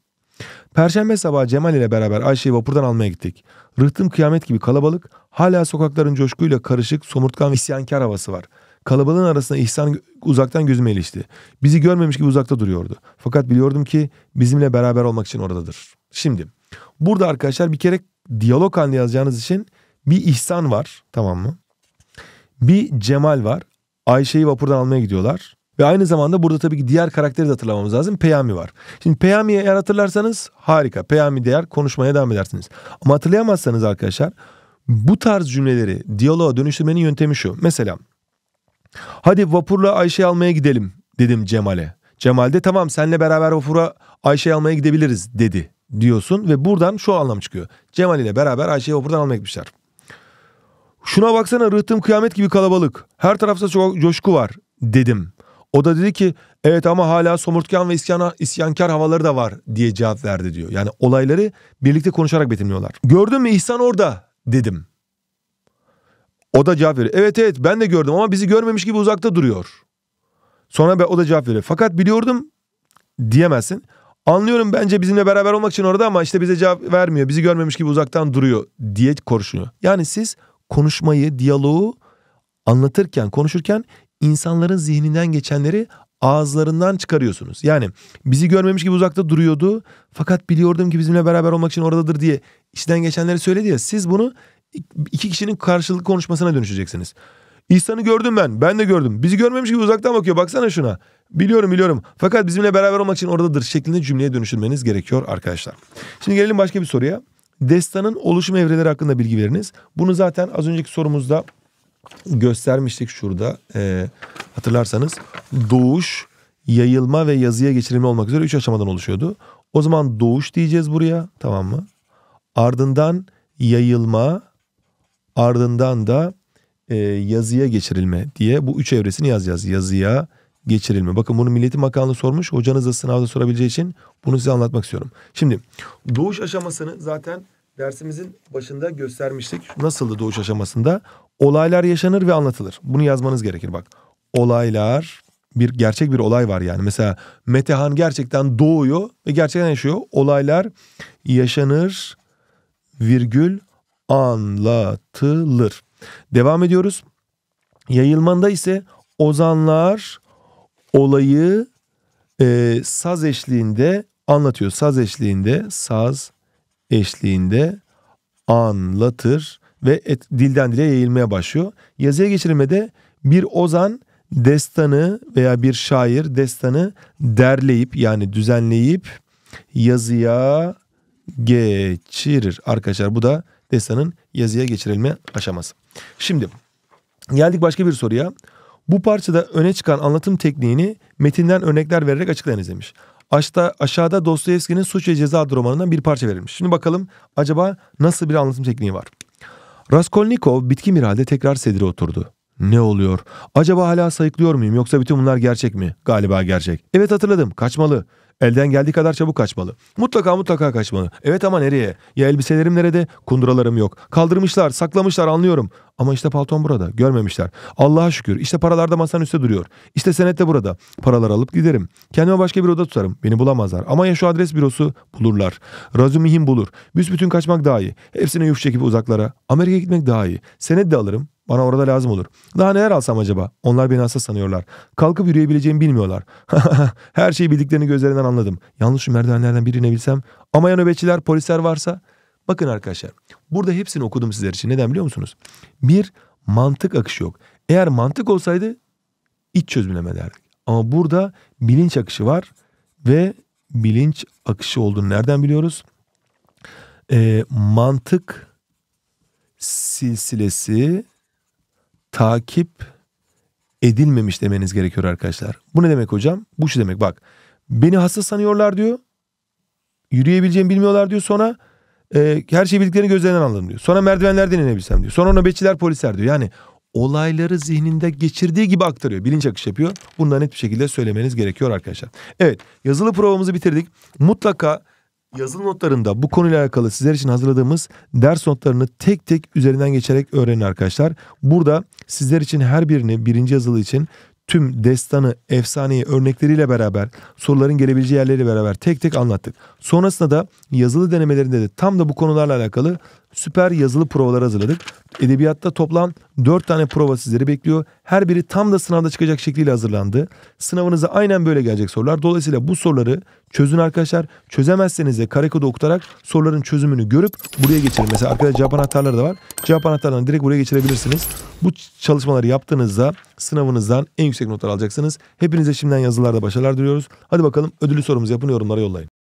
Perşembe sabahı Cemal ile beraber Ayşe'yi vapurdan almaya gittik. Rıhtım kıyamet gibi kalabalık, hala sokakların coşkuyla karışık, somurtkan ve isyankar havası var. Kalabalığın arasında İhsan uzaktan gözüme ilişti. Bizi görmemiş gibi uzakta duruyordu. Fakat biliyordum ki bizimle beraber olmak için oradadır. Şimdi Burada arkadaşlar bir kere diyalog halinde yazacağınız için bir ihsan var tamam mı? Bir Cemal var. Ayşe'yi vapurdan almaya gidiyorlar. Ve aynı zamanda burada tabii ki diğer karakteri de hatırlamamız lazım. Peyami var. Şimdi Peyami'yi eğer hatırlarsanız harika. Peyami değer konuşmaya devam edersiniz. Ama hatırlayamazsanız arkadaşlar bu tarz cümleleri diyaloğa dönüştürmenin yöntemi şu. Mesela hadi vapurla Ayşe'yi almaya gidelim dedim Cemal'e. Cemal de tamam senle beraber vapura Ayşe'yi almaya gidebiliriz dedi diyorsun ve buradan şu anlam çıkıyor. Cemal ile beraber Ayşe'yi buradan almaya gitmişler. Şuna baksana rıhtım kıyamet gibi kalabalık. Her tarafta çok coşku var dedim. O da dedi ki evet ama hala somurtkan ve isyana, isyankar havaları da var diye cevap verdi diyor. Yani olayları birlikte konuşarak betimliyorlar. Gördün mü İhsan orada dedim. O da cevap veriyor. Evet evet ben de gördüm ama bizi görmemiş gibi uzakta duruyor. Sonra o da cevap veriyor. Fakat biliyordum diyemezsin. Anlıyorum bence bizimle beraber olmak için orada ama işte bize cevap vermiyor. Bizi görmemiş gibi uzaktan duruyor diye konuşuyor. Yani siz konuşmayı, diyaloğu anlatırken, konuşurken insanların zihninden geçenleri ağızlarından çıkarıyorsunuz. Yani bizi görmemiş gibi uzakta duruyordu fakat biliyordum ki bizimle beraber olmak için oradadır diye işten geçenleri söyledi ya siz bunu iki kişinin karşılıklı konuşmasına dönüşeceksiniz. İhsan'ı gördüm ben, ben de gördüm. Bizi görmemiş gibi uzaktan bakıyor baksana şuna. Biliyorum biliyorum. Fakat bizimle beraber olmak için oradadır şeklinde cümleye dönüştürmeniz gerekiyor arkadaşlar. Şimdi gelelim başka bir soruya. Destanın oluşum evreleri hakkında bilgi veriniz. Bunu zaten az önceki sorumuzda göstermiştik şurada. Ee, hatırlarsanız doğuş, yayılma ve yazıya geçirilme olmak üzere 3 aşamadan oluşuyordu. O zaman doğuş diyeceğiz buraya tamam mı? Ardından yayılma, ardından da e, yazıya geçirilme diye bu üç evresini yazacağız. Yazıya, geçirilme. Bakın bunu Milliyetin Bakanlığı sormuş. Hocanız da sınavda sorabileceği için bunu size anlatmak istiyorum. Şimdi doğuş aşamasını zaten dersimizin başında göstermiştik. Nasıldı doğuş aşamasında? Olaylar yaşanır ve anlatılır. Bunu yazmanız gerekir bak. Olaylar bir gerçek bir olay var yani. Mesela Metehan gerçekten doğuyor ve gerçekten yaşıyor. Olaylar yaşanır virgül anlatılır. Devam ediyoruz. Yayılmanda ise ozanlar olayı e, saz eşliğinde anlatıyor. Saz eşliğinde, saz eşliğinde anlatır ve et, dilden dile yayılmaya başlıyor. Yazıya geçirmede bir ozan destanı veya bir şair destanı derleyip yani düzenleyip yazıya geçirir. Arkadaşlar bu da destanın yazıya geçirilme aşaması. Şimdi geldik başka bir soruya. Bu parçada öne çıkan anlatım tekniğini metinden örnekler vererek açıklayınız demiş. Aşta, aşağıda Dostoyevski'nin Suç ve Ceza adlı romanından bir parça verilmiş. Şimdi bakalım acaba nasıl bir anlatım tekniği var? Raskolnikov bitkin bir halde tekrar sedire oturdu. Ne oluyor? Acaba hala sayıklıyor muyum yoksa bütün bunlar gerçek mi? Galiba gerçek. Evet hatırladım. Kaçmalı. Elden geldiği kadar çabuk kaçmalı. Mutlaka mutlaka kaçmalı. Evet ama nereye? Ya elbiselerim nerede? Kunduralarım yok. Kaldırmışlar, saklamışlar anlıyorum. Ama işte palton burada. Görmemişler. Allah'a şükür. İşte paralar da masanın üstte duruyor. İşte senet de burada. Paraları alıp giderim. Kendime başka bir oda tutarım. Beni bulamazlar. Ama ya şu adres bürosu? Bulurlar. Razumihim bulur. Büsbütün kaçmak daha iyi. Hepsine yuf çekip uzaklara. Amerika'ya gitmek daha iyi. Senet de alırım. Bana orada lazım olur. Daha neler alsam acaba? Onlar beni hasta sanıyorlar. Kalkıp yürüyebileceğimi bilmiyorlar. Her şeyi bildiklerini gözlerinden anladım. Yanlış şu merdivenlerden birini bilsem. Ama ya nöbetçiler, polisler varsa? Bakın arkadaşlar burada hepsini okudum sizler için. Neden biliyor musunuz? Bir mantık akışı yok. Eğer mantık olsaydı iç çözümleme derdik. Ama burada bilinç akışı var ve bilinç akışı olduğunu nereden biliyoruz? E, mantık silsilesi takip edilmemiş demeniz gerekiyor arkadaşlar. Bu ne demek hocam? Bu şu demek bak. Beni hasta sanıyorlar diyor. Yürüyebileceğimi bilmiyorlar diyor sonra e, her şey bildiklerini gözlerinden anlarım diyor. Sonra merdivenlerden inebilsem diyor. Sonra nöbetçiler polisler diyor. Yani olayları zihninde geçirdiği gibi aktarıyor. Bilinç akışı yapıyor. Bunları net bir şekilde söylemeniz gerekiyor arkadaşlar. Evet yazılı provamızı bitirdik. Mutlaka yazılı notlarında bu konuyla alakalı sizler için hazırladığımız ders notlarını tek tek üzerinden geçerek öğrenin arkadaşlar. Burada sizler için her birini birinci yazılı için tüm destanı, efsaneyi örnekleriyle beraber, soruların gelebileceği yerleriyle beraber tek tek anlattık. Sonrasında da yazılı denemelerinde de tam da bu konularla alakalı süper yazılı provalar hazırladık. Edebiyatta toplam 4 tane prova sizleri bekliyor. Her biri tam da sınavda çıkacak şekliyle hazırlandı. Sınavınıza aynen böyle gelecek sorular. Dolayısıyla bu soruları çözün arkadaşlar. Çözemezseniz de karekoda okutarak soruların çözümünü görüp buraya geçirin. Mesela arkada cevap anahtarları da var. Cevap anahtarlarını direkt buraya geçirebilirsiniz. Bu çalışmaları yaptığınızda sınavınızdan en yüksek notlar alacaksınız. Hepinize şimdiden yazılarda başarılar diliyoruz. Hadi bakalım ödülü sorumuzu yapın yorumlara yollayın.